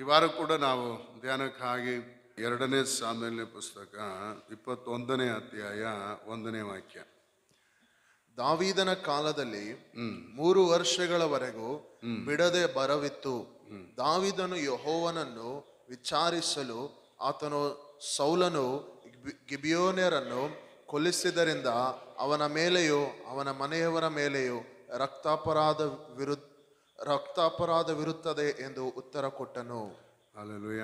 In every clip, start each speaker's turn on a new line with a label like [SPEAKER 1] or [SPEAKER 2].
[SPEAKER 1] ಈ ವಾರ ಕೂಡ ನಾವು ಧ್ಯಾನಕ್ಕಾಗಿ ಎರಡನೇ ಸಾಮಾನ್ಯ ಪುಸ್ತಕ ಇಪ್ಪತ್ತೊಂದನೇ ಅಧ್ಯಾಯ ಒಂದನೇ
[SPEAKER 2] ವಾಕ್ಯ ದಾವೀದನ ಕಾಲದಲ್ಲಿ ಮೂರು ವರ್ಷಗಳವರೆಗೂ ಬಿಡದೆ ಬರವಿತ್ತು ದಾವಿದನು ಯಹೋವನನ್ನು ವಿಚಾರಿಸಲು ಆತನು ಸೌಲನು ಗಿಬಿಯೋನಿಯರನ್ನು ಕೊಲ್ಲಿಸಿದರಿಂದ ಅವನ ಮೇಲೆಯೂ ಅವನ ಮನೆಯವರ ಮೇಲೆಯೂ ರಕ್ತಾಪರಾಧ ವಿರುದ್ಧ ಅಪರಾಧವಿರುತ್ತದೆ ಎಂದು ಉತ್ತರ ಕೊಟ್ಟನು
[SPEAKER 1] ಅಲ್ಲೂಯ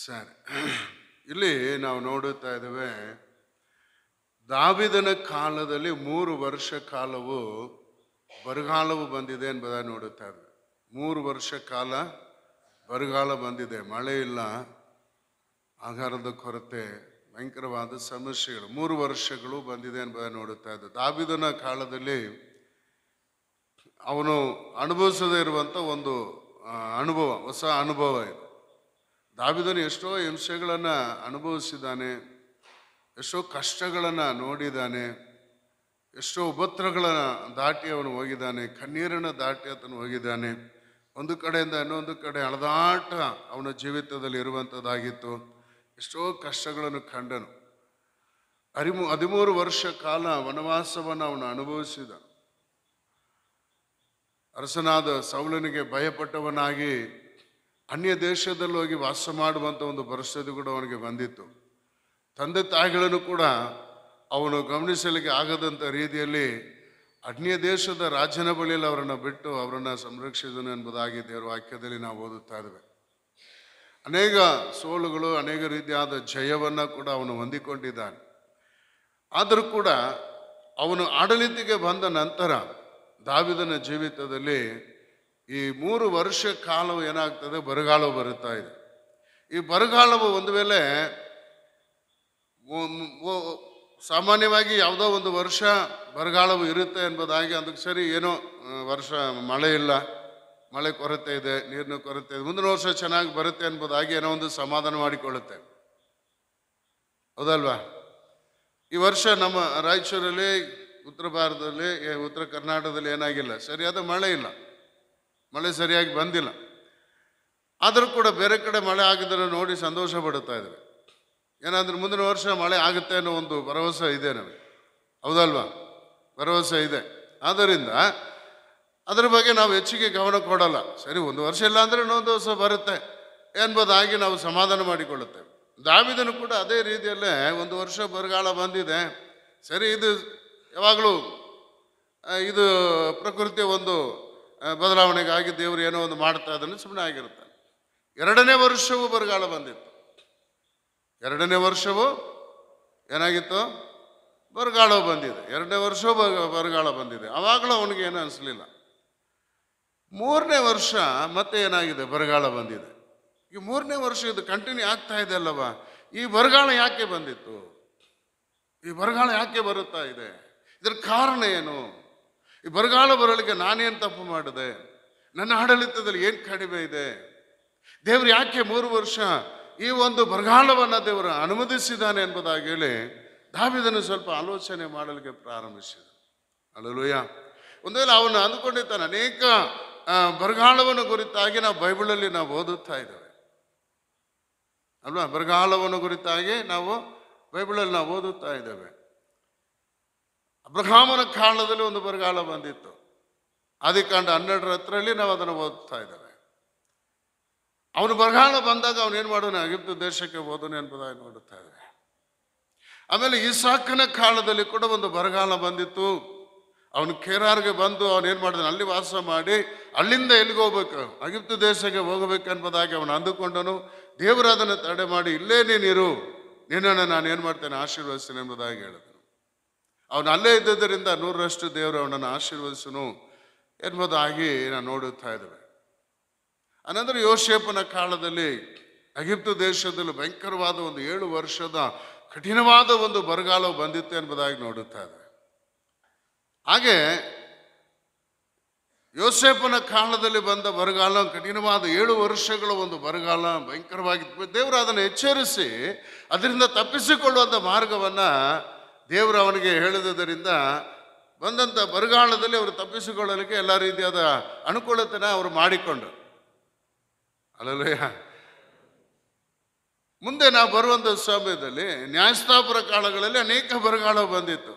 [SPEAKER 1] ಸರಿ ಇಲ್ಲಿ ನಾವು ನೋಡುತ್ತಾ ಇದ್ದೇವೆ ದಾವಿದನ ಕಾಲದಲ್ಲಿ ಮೂರು ವರ್ಷ ಕಾಲವು ಬರಗಾಲವು ಬಂದಿದೆ ಎಂಬುದಾಗಿ ನೋಡುತ್ತಾ ಇದ್ವಿ ಮೂರು ವರ್ಷ ಕಾಲ ಬರಗಾಲ ಬಂದಿದೆ ಮಳೆ ಇಲ್ಲ ಆಹಾರದ ಕೊರತೆ ಭಯಂಕರವಾದ ಸಮಸ್ಯೆಗಳು ಮೂರು ವರ್ಷಗಳು ಬಂದಿದೆ ಎಂಬುದಾಗಿ ನೋಡುತ್ತಾ ದಾಬಿದನ ದಾವಿದನ ಕಾಲದಲ್ಲಿ ಅವನು ಅನುಭವಿಸದೇ ಇರುವಂಥ ಒಂದು ಅನುಭವ ಹೊಸ ಅನುಭವ ಇದು ದಾವಿದನು ಎಷ್ಟೋ ಹಿಂಸೆಗಳನ್ನು ಅನುಭವಿಸಿದ್ದಾನೆ ಎಷ್ಟೋ ಕಷ್ಟಗಳನ್ನು ನೋಡಿದ್ದಾನೆ ಎಷ್ಟೋ ಉಪತ್ರಗಳನ್ನು ದಾಟಿ ಅವನು ಹೋಗಿದ್ದಾನೆ ಕಣ್ಣೀರನ್ನು ದಾಟಿ ಆತನು ಹೋಗಿದ್ದಾನೆ ಒಂದು ಕಡೆಯಿಂದ ಇನ್ನೊಂದು ಕಡೆ ಅಳದಾಟ ಅವನ ಜೀವಿತದಲ್ಲಿ ಇರುವಂಥದ್ದಾಗಿತ್ತು ಎಷ್ಟೋ ಕಷ್ಟಗಳನ್ನು ಕಂಡನು ಹರಿಮೂ ಹದಿಮೂರು ವರ್ಷ ಕಾಲ ವನವಾಸವನ್ನು ಅವನು ಅನುಭವಿಸಿದ ಅರಸನಾದ ಸೌಲನಿಗೆ ಭಯಪಟ್ಟವನಾಗಿ ಅನ್ಯ ದೇಶದಲ್ಲಿ ಹೋಗಿ ವಾಸ ಮಾಡುವಂಥ ಒಂದು ಪರಿಸ್ಥಿತಿ ಕೂಡ ಅವನಿಗೆ ಬಂದಿತ್ತು ತಂದೆ ತಾಯಿಗಳನ್ನು ಕೂಡ ಅವನು ಗಮನಿಸಲಿಕ್ಕೆ ಆಗದಂಥ ರೀತಿಯಲ್ಲಿ ಅನ್ಯ ದೇಶದ ರಾಜನ ಬಳಿಯಲ್ಲಿ ಅವರನ್ನು ಬಿಟ್ಟು ಅವರನ್ನು ಸಂರಕ್ಷಿಸಿದನು ಎಂಬುದಾಗಿ ದೇವರ ವಾಕ್ಯದಲ್ಲಿ ನಾವು ಓದುತ್ತಾ ಇದ್ದೇವೆ ಅನೇಕ ಸೋಲುಗಳು ಅನೇಕ ರೀತಿಯಾದ ಜಯವನ್ನು ಕೂಡ ಅವನು ಹೊಂದಿಕೊಂಡಿದ್ದಾನೆ ಆದರೂ ಕೂಡ ಅವನು ಆಡಳಿತಕ್ಕೆ ಬಂದ ನಂತರ ದಾವಿದನ ಜೀವಿತದಲ್ಲಿ ಈ ಮೂರು ವರ್ಷ ಕಾಲವು ಏನಾಗ್ತದೆ ಬರಗಾಲ ಬರುತ್ತಾ ಇದೆ ಈ ಬರಗಾಲವು ಒಂದು ವೇಳೆ ಸಾಮಾನ್ಯವಾಗಿ ಯಾವುದೋ ಒಂದು ವರ್ಷ ಬರಗಾಲವು ಇರುತ್ತೆ ಎಂಬುದಾಗಿ ಅದಕ್ಕೆ ಸರಿ ಏನೋ ವರ್ಷ ಮಳೆ ಇಲ್ಲ ಮಳೆ ಕೊರತೆ ಇದೆ ನೀರಿನ ಕೊರತೆ ಇದೆ ಮುಂದಿನ ವರ್ಷ ಚೆನ್ನಾಗಿ ಬರುತ್ತೆ ಎಂಬುದಾಗಿ ಏನೋ ಒಂದು ಸಮಾಧಾನ ಮಾಡಿಕೊಳ್ಳುತ್ತೆ ಹೌದಲ್ವಾ ಈ ವರ್ಷ ನಮ್ಮ ರಾಯಚೂರಲ್ಲಿ ಉತ್ತರ ಭಾರತದಲ್ಲಿ ಉತ್ತರ ಕರ್ನಾಟಕದಲ್ಲಿ ಏನಾಗಿಲ್ಲ ಸರಿಯಾದ ಮಳೆ ಇಲ್ಲ ಮಳೆ ಸರಿಯಾಗಿ ಬಂದಿಲ್ಲ ಆದರೂ ಕೂಡ ಬೇರೆ ಕಡೆ ಮಳೆ ಆಗಿದ್ದರೆ ನೋಡಿ ಸಂತೋಷ ಪಡುತ್ತಾ ಇದ್ದಾರೆ ಏನಾದರೂ ಮುಂದಿನ ವರ್ಷ ಮಳೆ ಆಗುತ್ತೆ ಅನ್ನೋ ಒಂದು ಭರವಸೆ ಇದೆ ನಮಗೆ ಹೌದಲ್ವಾ ಭರವಸೆ ಇದೆ ಆದ್ದರಿಂದ ಅದರ ಬಗ್ಗೆ ನಾವು ಹೆಚ್ಚಿಗೆ ಗಮನ ಕೊಡೋಲ್ಲ ಸರಿ ಒಂದು ವರ್ಷ ಇಲ್ಲ ಅಂದರೆ ಇನ್ನೊಂದು ವರ್ಷ ಬರುತ್ತೆ ಎಂಬುದಾಗಿ ನಾವು ಸಮಾಧಾನ ಮಾಡಿಕೊಳ್ಳುತ್ತೇವೆ ದಾವಿದನು ಕೂಡ ಅದೇ ರೀತಿಯಲ್ಲೇ ಒಂದು ವರ್ಷ ಬರಗಾಲ ಬಂದಿದೆ ಸರಿ ಇದು ಯಾವಾಗಲೂ ಇದು ಪ್ರಕೃತಿ ಒಂದು ಬದಲಾವಣೆಗಾಗಿ ದೇವರು ಏನೋ ಒಂದು ಮಾಡ್ತಾ ಇದನ್ನು ಸುಮ್ಮನೆ ಆಗಿರುತ್ತಾನೆ ಎರಡನೇ ವರ್ಷವೂ ಬರಗಾಲ ಬಂದಿತ್ತು ಎರಡನೇ ವರ್ಷವೂ ಏನಾಗಿತ್ತು ಬರಗಾಲ ಬಂದಿದೆ ಎರಡನೇ ವರ್ಷವೂ ಬರಗಾಲ ಬಂದಿದೆ ಆವಾಗಲೂ ಅವನಿಗೆ ಏನೂ ಅನಿಸ್ಲಿಲ್ಲ ಮೂರನೇ ವರ್ಷ ಮತ್ತೆ ಏನಾಗಿದೆ ಬರಗಾಲ ಬಂದಿದೆ ಈ ಮೂರನೇ ವರ್ಷ ಇದು ಕಂಟಿನ್ಯೂ ಆಗ್ತಾ ಇದೆ ಅಲ್ಲವಾ ಈ ಬರಗಾಲ ಯಾಕೆ ಬಂದಿತ್ತು ಈ ಬರಗಾಲ ಯಾಕೆ ಬರುತ್ತಾ ಇದೆ ಇದರ ಕಾರಣ ಏನು ಈ ಬರಗಾಲ ಬರಲಿಕ್ಕೆ ನಾನೇನು ತಪ್ಪು ಮಾಡಿದೆ ನನ್ನ ಆಡಳಿತದಲ್ಲಿ ಏನು ಕಡಿಮೆ ಇದೆ ದೇವರು ಯಾಕೆ ಮೂರು ವರ್ಷ ಈ ಒಂದು ಬರಗಾಲವನ್ನು ದೇವರು ಅನುಮತಿಸಿದ್ದಾನೆ ಎಂಬುದಾಗಿ ಹೇಳಿ ದಾವಿದನು ಸ್ವಲ್ಪ ಆಲೋಚನೆ ಮಾಡಲಿಕ್ಕೆ ಪ್ರಾರಂಭಿಸಿದ ಅಳಲುಯ್ಯ ಒಂದು ವೇಳೆ ಅವನು ಅಂದುಕೊಂಡಿದ್ದಾನೆ ಅನೇಕ ಬರಗಾಲವನ್ನು ಕುರಿತಾಗಿ ನಾವು ಬೈಬಳಲ್ಲಿ ನಾವು ಓದುತ್ತಾ ಇದ್ದೇವೆ ಅಲ್ವಾ ಬರಗಾಲವನ್ನು ಕುರಿತಾಗಿ ನಾವು ಬೈಬಳಲ್ಲಿ ನಾವು ಓದುತ್ತಾ ಇದ್ದೇವೆ ಅಬ್ರಹಾಮನ ಕಾಲದಲ್ಲಿ ಒಂದು ಬರಗಾಲ ಬಂದಿತ್ತು ಕಂಡು ಹನ್ನೆರಡರ ಹತ್ರಲ್ಲಿ ನಾವು ಅದನ್ನು ಓದ್ತಾ ಇದ್ದೇವೆ ಅವನು ಬರಗಾಲ ಬಂದಾಗ ಅವನು ಏನು ಮಾಡೋನು ಅಗಿಪ್ತ ದೇಶಕ್ಕೆ ಹೋದನು ಎಂಬುದಾಗಿ ನೋಡುತ್ತಾ ಆಮೇಲೆ ಆಮೇಲೆ ಇಸಾಕನ ಕಾಲದಲ್ಲಿ ಕೂಡ ಒಂದು ಬರಗಾಲ ಬಂದಿತ್ತು ಅವನು ಕೇರಾರ್ಗೆ ಬಂದು ಅವನು ಏನು ಮಾಡಿದನು ಅಲ್ಲಿ ವಾಸ ಮಾಡಿ ಅಲ್ಲಿಂದ ಎಲ್ಲಿಗೆ ಹೋಗ್ಬೇಕು ಅಗಿಪ್ತ ದೇಶಕ್ಕೆ ಎಂಬುದಾಗಿ ಅವನು ಅಂದುಕೊಂಡನು ದೇವರಾದನ ತಡೆ ಮಾಡಿ ಇಲ್ಲೇ ನೀನಿರು ನಿನ್ನನ್ನು ನಾನು ಏನು ಮಾಡ್ತೇನೆ ಆಶೀರ್ವದಿಸ್ತೇನೆ ಎಂಬುದಾಗಿ ಹೇಳಿದ ಅವನು ಅಲ್ಲೇ ಇದ್ದುದರಿಂದ ನೂರರಷ್ಟು ದೇವರು ಅವನನ್ನು ಆಶೀರ್ವದಿಸನು ಎಂಬುದಾಗಿ ನಾನು ನೋಡುತ್ತಾ ಇದ್ದೇವೆ ಅನಂತರ ಯೋಶೇಪನ ಕಾಲದಲ್ಲಿ ಅಗಿಪ್ತ ದೇಶದಲ್ಲಿ ಭಯಂಕರವಾದ ಒಂದು ಏಳು ವರ್ಷದ ಕಠಿಣವಾದ ಒಂದು ಬರಗಾಲವು ಬಂದಿತ್ತು ಎಂಬುದಾಗಿ ನೋಡುತ್ತಾ ಇದ್ದೇವೆ ಹಾಗೆ ಯೋಸೇಪನ ಕಾಲದಲ್ಲಿ ಬಂದ ಬರಗಾಲ ಕಠಿಣವಾದ ಏಳು ವರ್ಷಗಳ ಒಂದು ಬರಗಾಲ ಭಯಂಕರವಾಗಿತ್ತು ದೇವರು ಅದನ್ನು ಎಚ್ಚರಿಸಿ ಅದರಿಂದ ತಪ್ಪಿಸಿಕೊಳ್ಳುವಂಥ ಮಾರ್ಗವನ್ನು ದೇವರು ಅವನಿಗೆ ಹೇಳಿದುದರಿಂದ ಬಂದಂಥ ಬರಗಾಲದಲ್ಲಿ ಅವರು ತಪ್ಪಿಸಿಕೊಳ್ಳಲಿಕ್ಕೆ ಎಲ್ಲ ರೀತಿಯಾದ ಅನುಕೂಲತೆನ ಅವರು ಮಾಡಿಕೊಂಡರು ಅಲ್ಲಲ್ಲಯ್ಯ ಮುಂದೆ ನಾವು ಬರುವಂಥ ಸಮಯದಲ್ಲಿ ನ್ಯಾಯಸ್ಥಾಪುರ ಕಾಲಗಳಲ್ಲಿ ಅನೇಕ ಬರಗಾಲ ಬಂದಿತ್ತು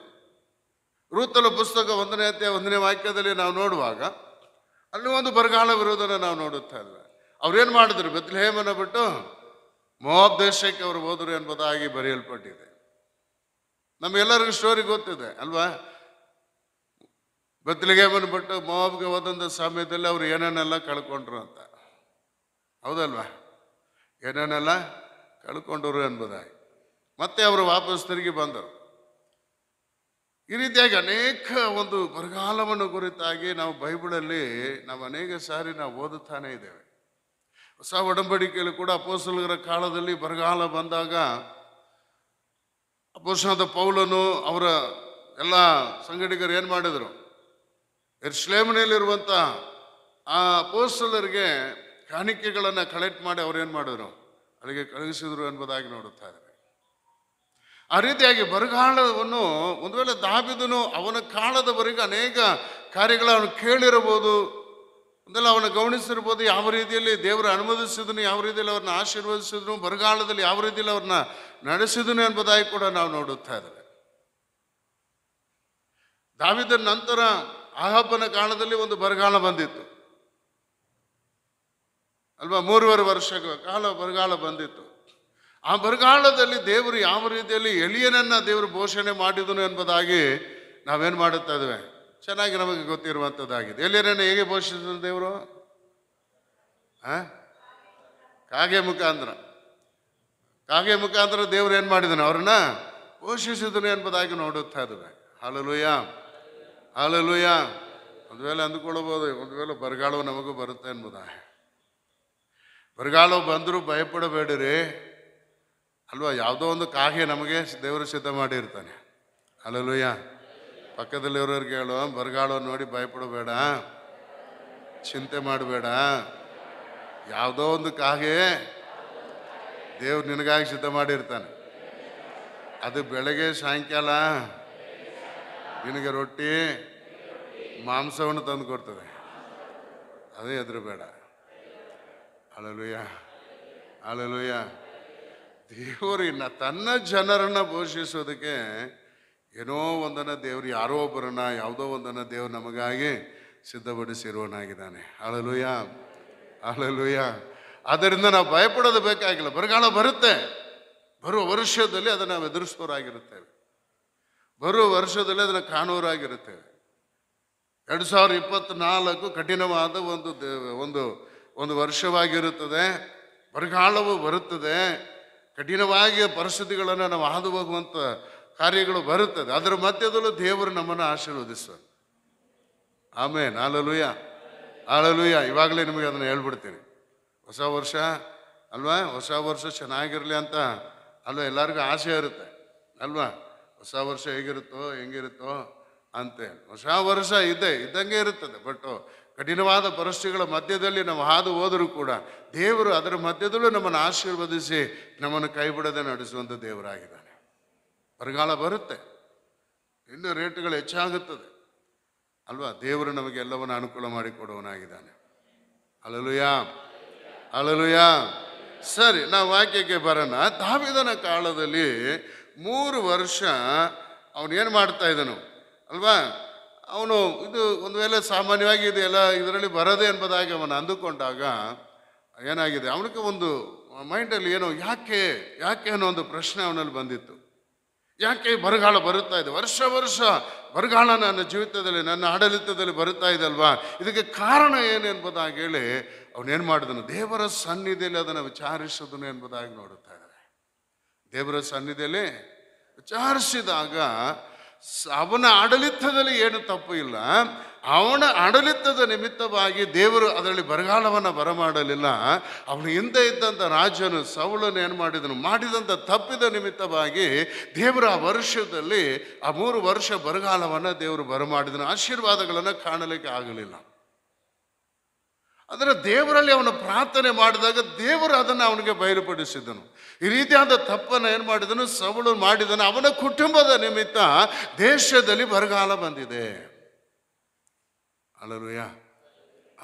[SPEAKER 1] ಋತುಲ ಪುಸ್ತಕ ಒಂದನೇ ಹತ್ಯೆ ಒಂದನೇ ವಾಕ್ಯದಲ್ಲಿ ನಾವು ನೋಡುವಾಗ ಅಲ್ಲಿ ಒಂದು ಬರಗಾಲವಿರುವುದನ್ನು ನಾವು ನೋಡುತ್ತಾ ಇದ್ವಿ ಅವ್ರೇನು ಮಾಡಿದ್ರು ಹೇಮನ ಬಿಟ್ಟು ಮೋಬ್ ಅವರು ಹೋದರು ಎಂಬುದಾಗಿ ಬರೆಯಲ್ಪಟ್ಟಿದೆ ನಮಗೆಲ್ಲರಿಗೂ ಸ್ಟೋರಿ ಗೊತ್ತಿದೆ ಅಲ್ವಾ ಬತ್ತಲಿಗೆ ಬಂದ್ಬಿಟ್ಟು ಮೋಬ್ಗೆ ಹೋದಂಥ ಸಮಯದಲ್ಲಿ ಅವ್ರು ಏನೇನೆಲ್ಲ ಕಳ್ಕೊಂಡ್ರು ಅಂತ ಹೌದಲ್ವಾ ಏನೇನೆಲ್ಲ ಕಳ್ಕೊಂಡ್ರು ಎಂಬುದಾಗಿ ಮತ್ತೆ ಅವರು ವಾಪಸ್ ತಿರುಗಿ ಬಂದರು ಈ ರೀತಿಯಾಗಿ ಅನೇಕ ಒಂದು ಬರಗಾಲವನ್ನು ಕುರಿತಾಗಿ ನಾವು ಬೈಬಳಲ್ಲಿ ನಾವು ಅನೇಕ ಸಾರಿ ನಾವು ಓದುತ್ತಾನೇ ಇದ್ದೇವೆ ಹೊಸ ಒಡಂಬಡಿಕೆಯಲ್ಲಿ ಕೂಡ ಅಪೋಸಲ್ಗರ ಕಾಲದಲ್ಲಿ ಬರಗಾಲ ಬಂದಾಗ ಅಪೋಷಣದ ಪೌಲನು ಅವರ ಎಲ್ಲ ಸಂಘಟಿಗರು ಏನು ಮಾಡಿದರು ಎರ್ಶ್ಲೇಮನೆಯಲ್ಲಿರುವಂಥ ಆ ಪೋಸ್ಟಲರಿಗೆ ಕಾಣಿಕೆಗಳನ್ನು ಕಲೆಕ್ಟ್ ಮಾಡಿ ಅವ್ರೇನು ಏನು ಮಾಡಿದ್ರು ಅಲ್ಲಿಗೆ ಕಳುಹಿಸಿದರು ಎಂಬುದಾಗಿ ನೋಡುತ್ತಾರೆ ಆ ರೀತಿಯಾಗಿ ಬರಗಾಲವನ್ನು ಒಂದು ವೇಳೆ ದಾಬಿದನು ಅವನ ಕಾಲದವರೆಗೆ ಅನೇಕ ಕಾರ್ಯಗಳ ಅವನು ಕೇಳಿರಬಹುದು ಒಂದೆಲ್ಲ ಅವನು ಗಮನಿಸಿರ್ಬೋದು ಯಾವ ರೀತಿಯಲ್ಲಿ ದೇವರು ಅನುಮೋದಿಸಿದನು ಯಾವ ರೀತಿಯಲ್ಲಿ ಅವ್ರನ್ನ ಆಶೀರ್ವದಿಸಿದ್ರು ಬರಗಾಲದಲ್ಲಿ ಯಾವ ರೀತಿಯಲ್ಲಿ ಅವ್ರನ್ನ ನಡೆಸಿದನು ಎಂಬುದಾಗಿ ಕೂಡ ನಾವು ನೋಡುತ್ತಾ ಇದ್ದೇವೆ ದಾವಿದ ನಂತರ ಆಹಬ್ಬನ ಕಾಲದಲ್ಲಿ ಒಂದು ಬರಗಾಲ ಬಂದಿತ್ತು ಅಲ್ವಾ ಮೂರುವರೆ ವರ್ಷಗಳ ಕಾಲ ಬರಗಾಲ ಬಂದಿತ್ತು ಆ ಬರಗಾಲದಲ್ಲಿ ದೇವರು ಯಾವ ರೀತಿಯಲ್ಲಿ ಎಲಿಯನನ್ನ ದೇವರು ಘೋಷಣೆ ಮಾಡಿದನು ಎಂಬುದಾಗಿ ನಾವೇನು ಮಾಡುತ್ತಾ ಇದ್ದೇವೆ ಚೆನ್ನಾಗಿ ನಮಗೆ ಗೊತ್ತಿರುವಂಥದ್ದಾಗಿದೆ ಎಲಿಯನನ್ನು ಹೇಗೆ ಘೋಷಿಸಿದ್ರು ದೇವರು ಆ ಕಾಗೆ ಮುಖಾಂತರ ಕಾಗೆ ಮುಖಾಂತರ ದೇವ್ರು ಏನು ಮಾಡಿದನು ಅವ್ರನ್ನ ಪೋಷಿಸಿದನು ಎಂಬುದಾಗಿ ನೋಡುತ್ತಾ ಇದ್ದಾನೆ ಹಾಲಲುಯ್ಯ ಹಾಲಲುಯ್ಯ ಒಂದು ವೇಳೆ ಅಂದುಕೊಳ್ಬೋದು ಒಂದು ವೇಳೆ ಬರಗಾಲವು ನಮಗೂ ಬರುತ್ತೆ ಎಂಬುದಾಗಿ ಬರಗಾಲವು ಬಂದರೂ ಭಯಪಡಬೇಡಿರಿ ಅಲ್ವಾ ಯಾವುದೋ ಒಂದು ಕಾಗೆ ನಮಗೆ ದೇವರು ಸಿದ್ಧ ಮಾಡಿರ್ತಾನೆ ಅಲ್ಲಲುಯ್ಯ ಪಕ್ಕದಲ್ಲಿ ಇರೋರಿಗೆ ಹೇಳು ಬರಗಾಳು ನೋಡಿ ಭಯಪಡಬೇಡ ಚಿಂತೆ ಮಾಡಬೇಡ ಯಾವುದೋ ಒಂದು ಕಾಗೆ ದೇವ್ರು ನಿನಗಾಗಿ ಸಿದ್ಧ ಮಾಡಿರ್ತಾನೆ ಅದು ಬೆಳಗ್ಗೆ ಸಾಯಂಕಾಲ ನಿನಗೆ ರೊಟ್ಟಿ ಮಾಂಸವನ್ನು ತಂದು ಕೊಡ್ತದೆ ಅದೇ ಎದುರು ಬೇಡ ಅಳಲುಯ್ಯ ದೇವರು ಇನ್ನ ತನ್ನ ಜನರನ್ನು ಪೋಷಿಸೋದಕ್ಕೆ ಏನೋ ಒಂದನ್ನು ದೇವ್ರು ಯಾರೋ ಒಬ್ಬರನ್ನ ಯಾವುದೋ ಒಂದನ್ನು ದೇವ್ರು ನಮಗಾಗಿ ಸಿದ್ಧಪಡಿಸಿರುವನಾಗಿದ್ದಾನೆ ಅಳಲುಯ್ಯ ಅಳಲುಯ್ಯ ಅದರಿಂದ ನಾವು ಭಯಪಡೋದು ಬೇಕಾಗಿಲ್ಲ ಬರಗಾಲ ಬರುತ್ತೆ ಬರುವ ವರ್ಷದಲ್ಲಿ ಅದನ್ನು ನಾವು ಎದುರಿಸೋರಾಗಿರುತ್ತೇವೆ ಬರುವ ವರ್ಷದಲ್ಲಿ ಅದನ್ನು ಕಾಣೋರಾಗಿರುತ್ತೇವೆ ಎರಡು ಸಾವಿರದ ಇಪ್ಪತ್ತ್ನಾಲ್ಕು ಕಠಿಣವಾದ ಒಂದು ಒಂದು ಒಂದು ವರ್ಷವಾಗಿರುತ್ತದೆ ಬರಗಾಲವು ಬರುತ್ತದೆ ಕಠಿಣವಾಗಿ ಪರಿಸ್ಥಿತಿಗಳನ್ನು ನಾವು ಹಾದು ಹೋಗುವಂಥ ಕಾರ್ಯಗಳು ಬರುತ್ತದೆ ಅದರ ಮಧ್ಯದಲ್ಲೂ ದೇವರು ನಮ್ಮನ್ನು ಆಶೀರ್ವದಿಸ ಆಮೇನ್ ಆಲಲುಯ್ಯ ಆಲಲುಯ್ಯ ಇವಾಗಲೇ ನಿಮಗೆ ಅದನ್ನು ಹೇಳ್ಬಿಡ್ತೀನಿ ಹೊಸ ವರ್ಷ ಅಲ್ವಾ ಹೊಸ ವರ್ಷ ಚೆನ್ನಾಗಿರಲಿ ಅಂತ ಅಲ್ವಾ ಎಲ್ಲರಿಗೂ ಆಸೆ ಇರುತ್ತೆ ಅಲ್ವಾ ಹೊಸ ವರ್ಷ ಹೇಗಿರುತ್ತೋ ಹೆಂಗಿರುತ್ತೋ ಅಂತೆ ಹೊಸ ವರ್ಷ ಇದೆ ಇದ್ದಂಗೆ ಇರುತ್ತದೆ ಬಟ್ ಕಠಿಣವಾದ ಪರಿಸ್ಥಿತಿಗಳ ಮಧ್ಯದಲ್ಲಿ ನಾವು ಹಾದು ಹೋದರೂ ಕೂಡ ದೇವರು ಅದರ ಮಧ್ಯದಲ್ಲೂ ನಮ್ಮನ್ನು ಆಶೀರ್ವದಿಸಿ ನಮ್ಮನ್ನು ಕೈ ಬಿಡದೆ ನಡೆಸುವಂಥ ದೇವರಾಗಿದ್ದಾನೆ ಬರಗಾಲ ಬರುತ್ತೆ ಇನ್ನೂ ರೇಟ್ಗಳು ಹೆಚ್ಚಾಗುತ್ತದೆ ಅಲ್ವಾ ದೇವರು ನಮಗೆ ಎಲ್ಲವನ್ನು ಅನುಕೂಲ ಮಾಡಿಕೊಡುವನಾಗಿದ್ದಾನೆ ಯಾ ಅಳಲುಯಾ ಸರಿ ನಾವು ವಾಕ್ಯಕ್ಕೆ ಬರೋಣ ದಾವಿದನ ಕಾಲದಲ್ಲಿ ಮೂರು ವರ್ಷ ಅವನೇನು ಮಾಡ್ತಾ ಇದ್ದನು ಅಲ್ವಾ ಅವನು ಇದು ಒಂದು ವೇಳೆ ಸಾಮಾನ್ಯವಾಗಿ ಇದು ಎಲ್ಲ ಇದರಲ್ಲಿ ಬರದೆ ಎಂಬುದಾಗಿ ಅವನು ಅಂದುಕೊಂಡಾಗ ಏನಾಗಿದೆ ಅವನಿಗೆ ಒಂದು ಮೈಂಡಲ್ಲಿ ಏನೋ ಯಾಕೆ ಯಾಕೆ ಅನ್ನೋ ಒಂದು ಪ್ರಶ್ನೆ ಅವನಲ್ಲಿ ಬಂದಿತ್ತು ಯಾಕೆ ಬರಗಾಲ ಬರುತ್ತಾ ಇದೆ ವರ್ಷ ವರ್ಷ ಬರಗಾಲ ನನ್ನ ಜೀವಿತದಲ್ಲಿ ನನ್ನ ಆಡಳಿತದಲ್ಲಿ ಬರುತ್ತಾ ಇದೆ ಅಲ್ವಾ ಇದಕ್ಕೆ ಕಾರಣ ಏನು ಎಂಬುದಾಗಿ ಹೇಳಿ ಅವನೇನು ಮಾಡಿದನು ದೇವರ ಸನ್ನಿಧಿಯಲ್ಲಿ ಅದನ್ನು ವಿಚಾರಿಸಿದನು ಎಂಬುದಾಗಿ ನೋಡುತ್ತಾ ದೇವರ ಸನ್ನಿಧಿಯಲ್ಲಿ ವಿಚಾರಿಸಿದಾಗ ಅವನ ಆಡಳಿತದಲ್ಲಿ ಏನು ತಪ್ಪು ಇಲ್ಲ ಅವನ ಆಡಳಿತದ ನಿಮಿತ್ತವಾಗಿ ದೇವರು ಅದರಲ್ಲಿ ಬರಗಾಲವನ್ನು ಬರಮಾಡಲಿಲ್ಲ ಅವನು ಹಿಂದೆ ಇದ್ದಂಥ ರಾಜನು ಸವಳನ್ನು ಏನು ಮಾಡಿದನು ಮಾಡಿದಂಥ ತಪ್ಪಿದ ನಿಮಿತ್ತವಾಗಿ ದೇವರ ಆ ವರ್ಷದಲ್ಲಿ ಆ ಮೂರು ವರ್ಷ ಬರಗಾಲವನ್ನು ದೇವರು ಬರಮಾಡಿದನು ಆಶೀರ್ವಾದಗಳನ್ನು ಕಾಣಲಿಕ್ಕೆ ಆಗಲಿಲ್ಲ ಅಂದರೆ ದೇವರಲ್ಲಿ ಅವನು ಪ್ರಾರ್ಥನೆ ಮಾಡಿದಾಗ ದೇವರು ಅದನ್ನು ಅವನಿಗೆ ಬಯಲುಪಡಿಸಿದನು ಈ ರೀತಿಯಾದ ತಪ್ಪನ್ನು ಏನು ಮಾಡಿದನು ಸವಳು ಮಾಡಿದನು ಅವನ ಕುಟುಂಬದ ನಿಮಿತ್ತ ದೇಶದಲ್ಲಿ ಬರಗಾಲ ಬಂದಿದೆ ಅಳಲುಯ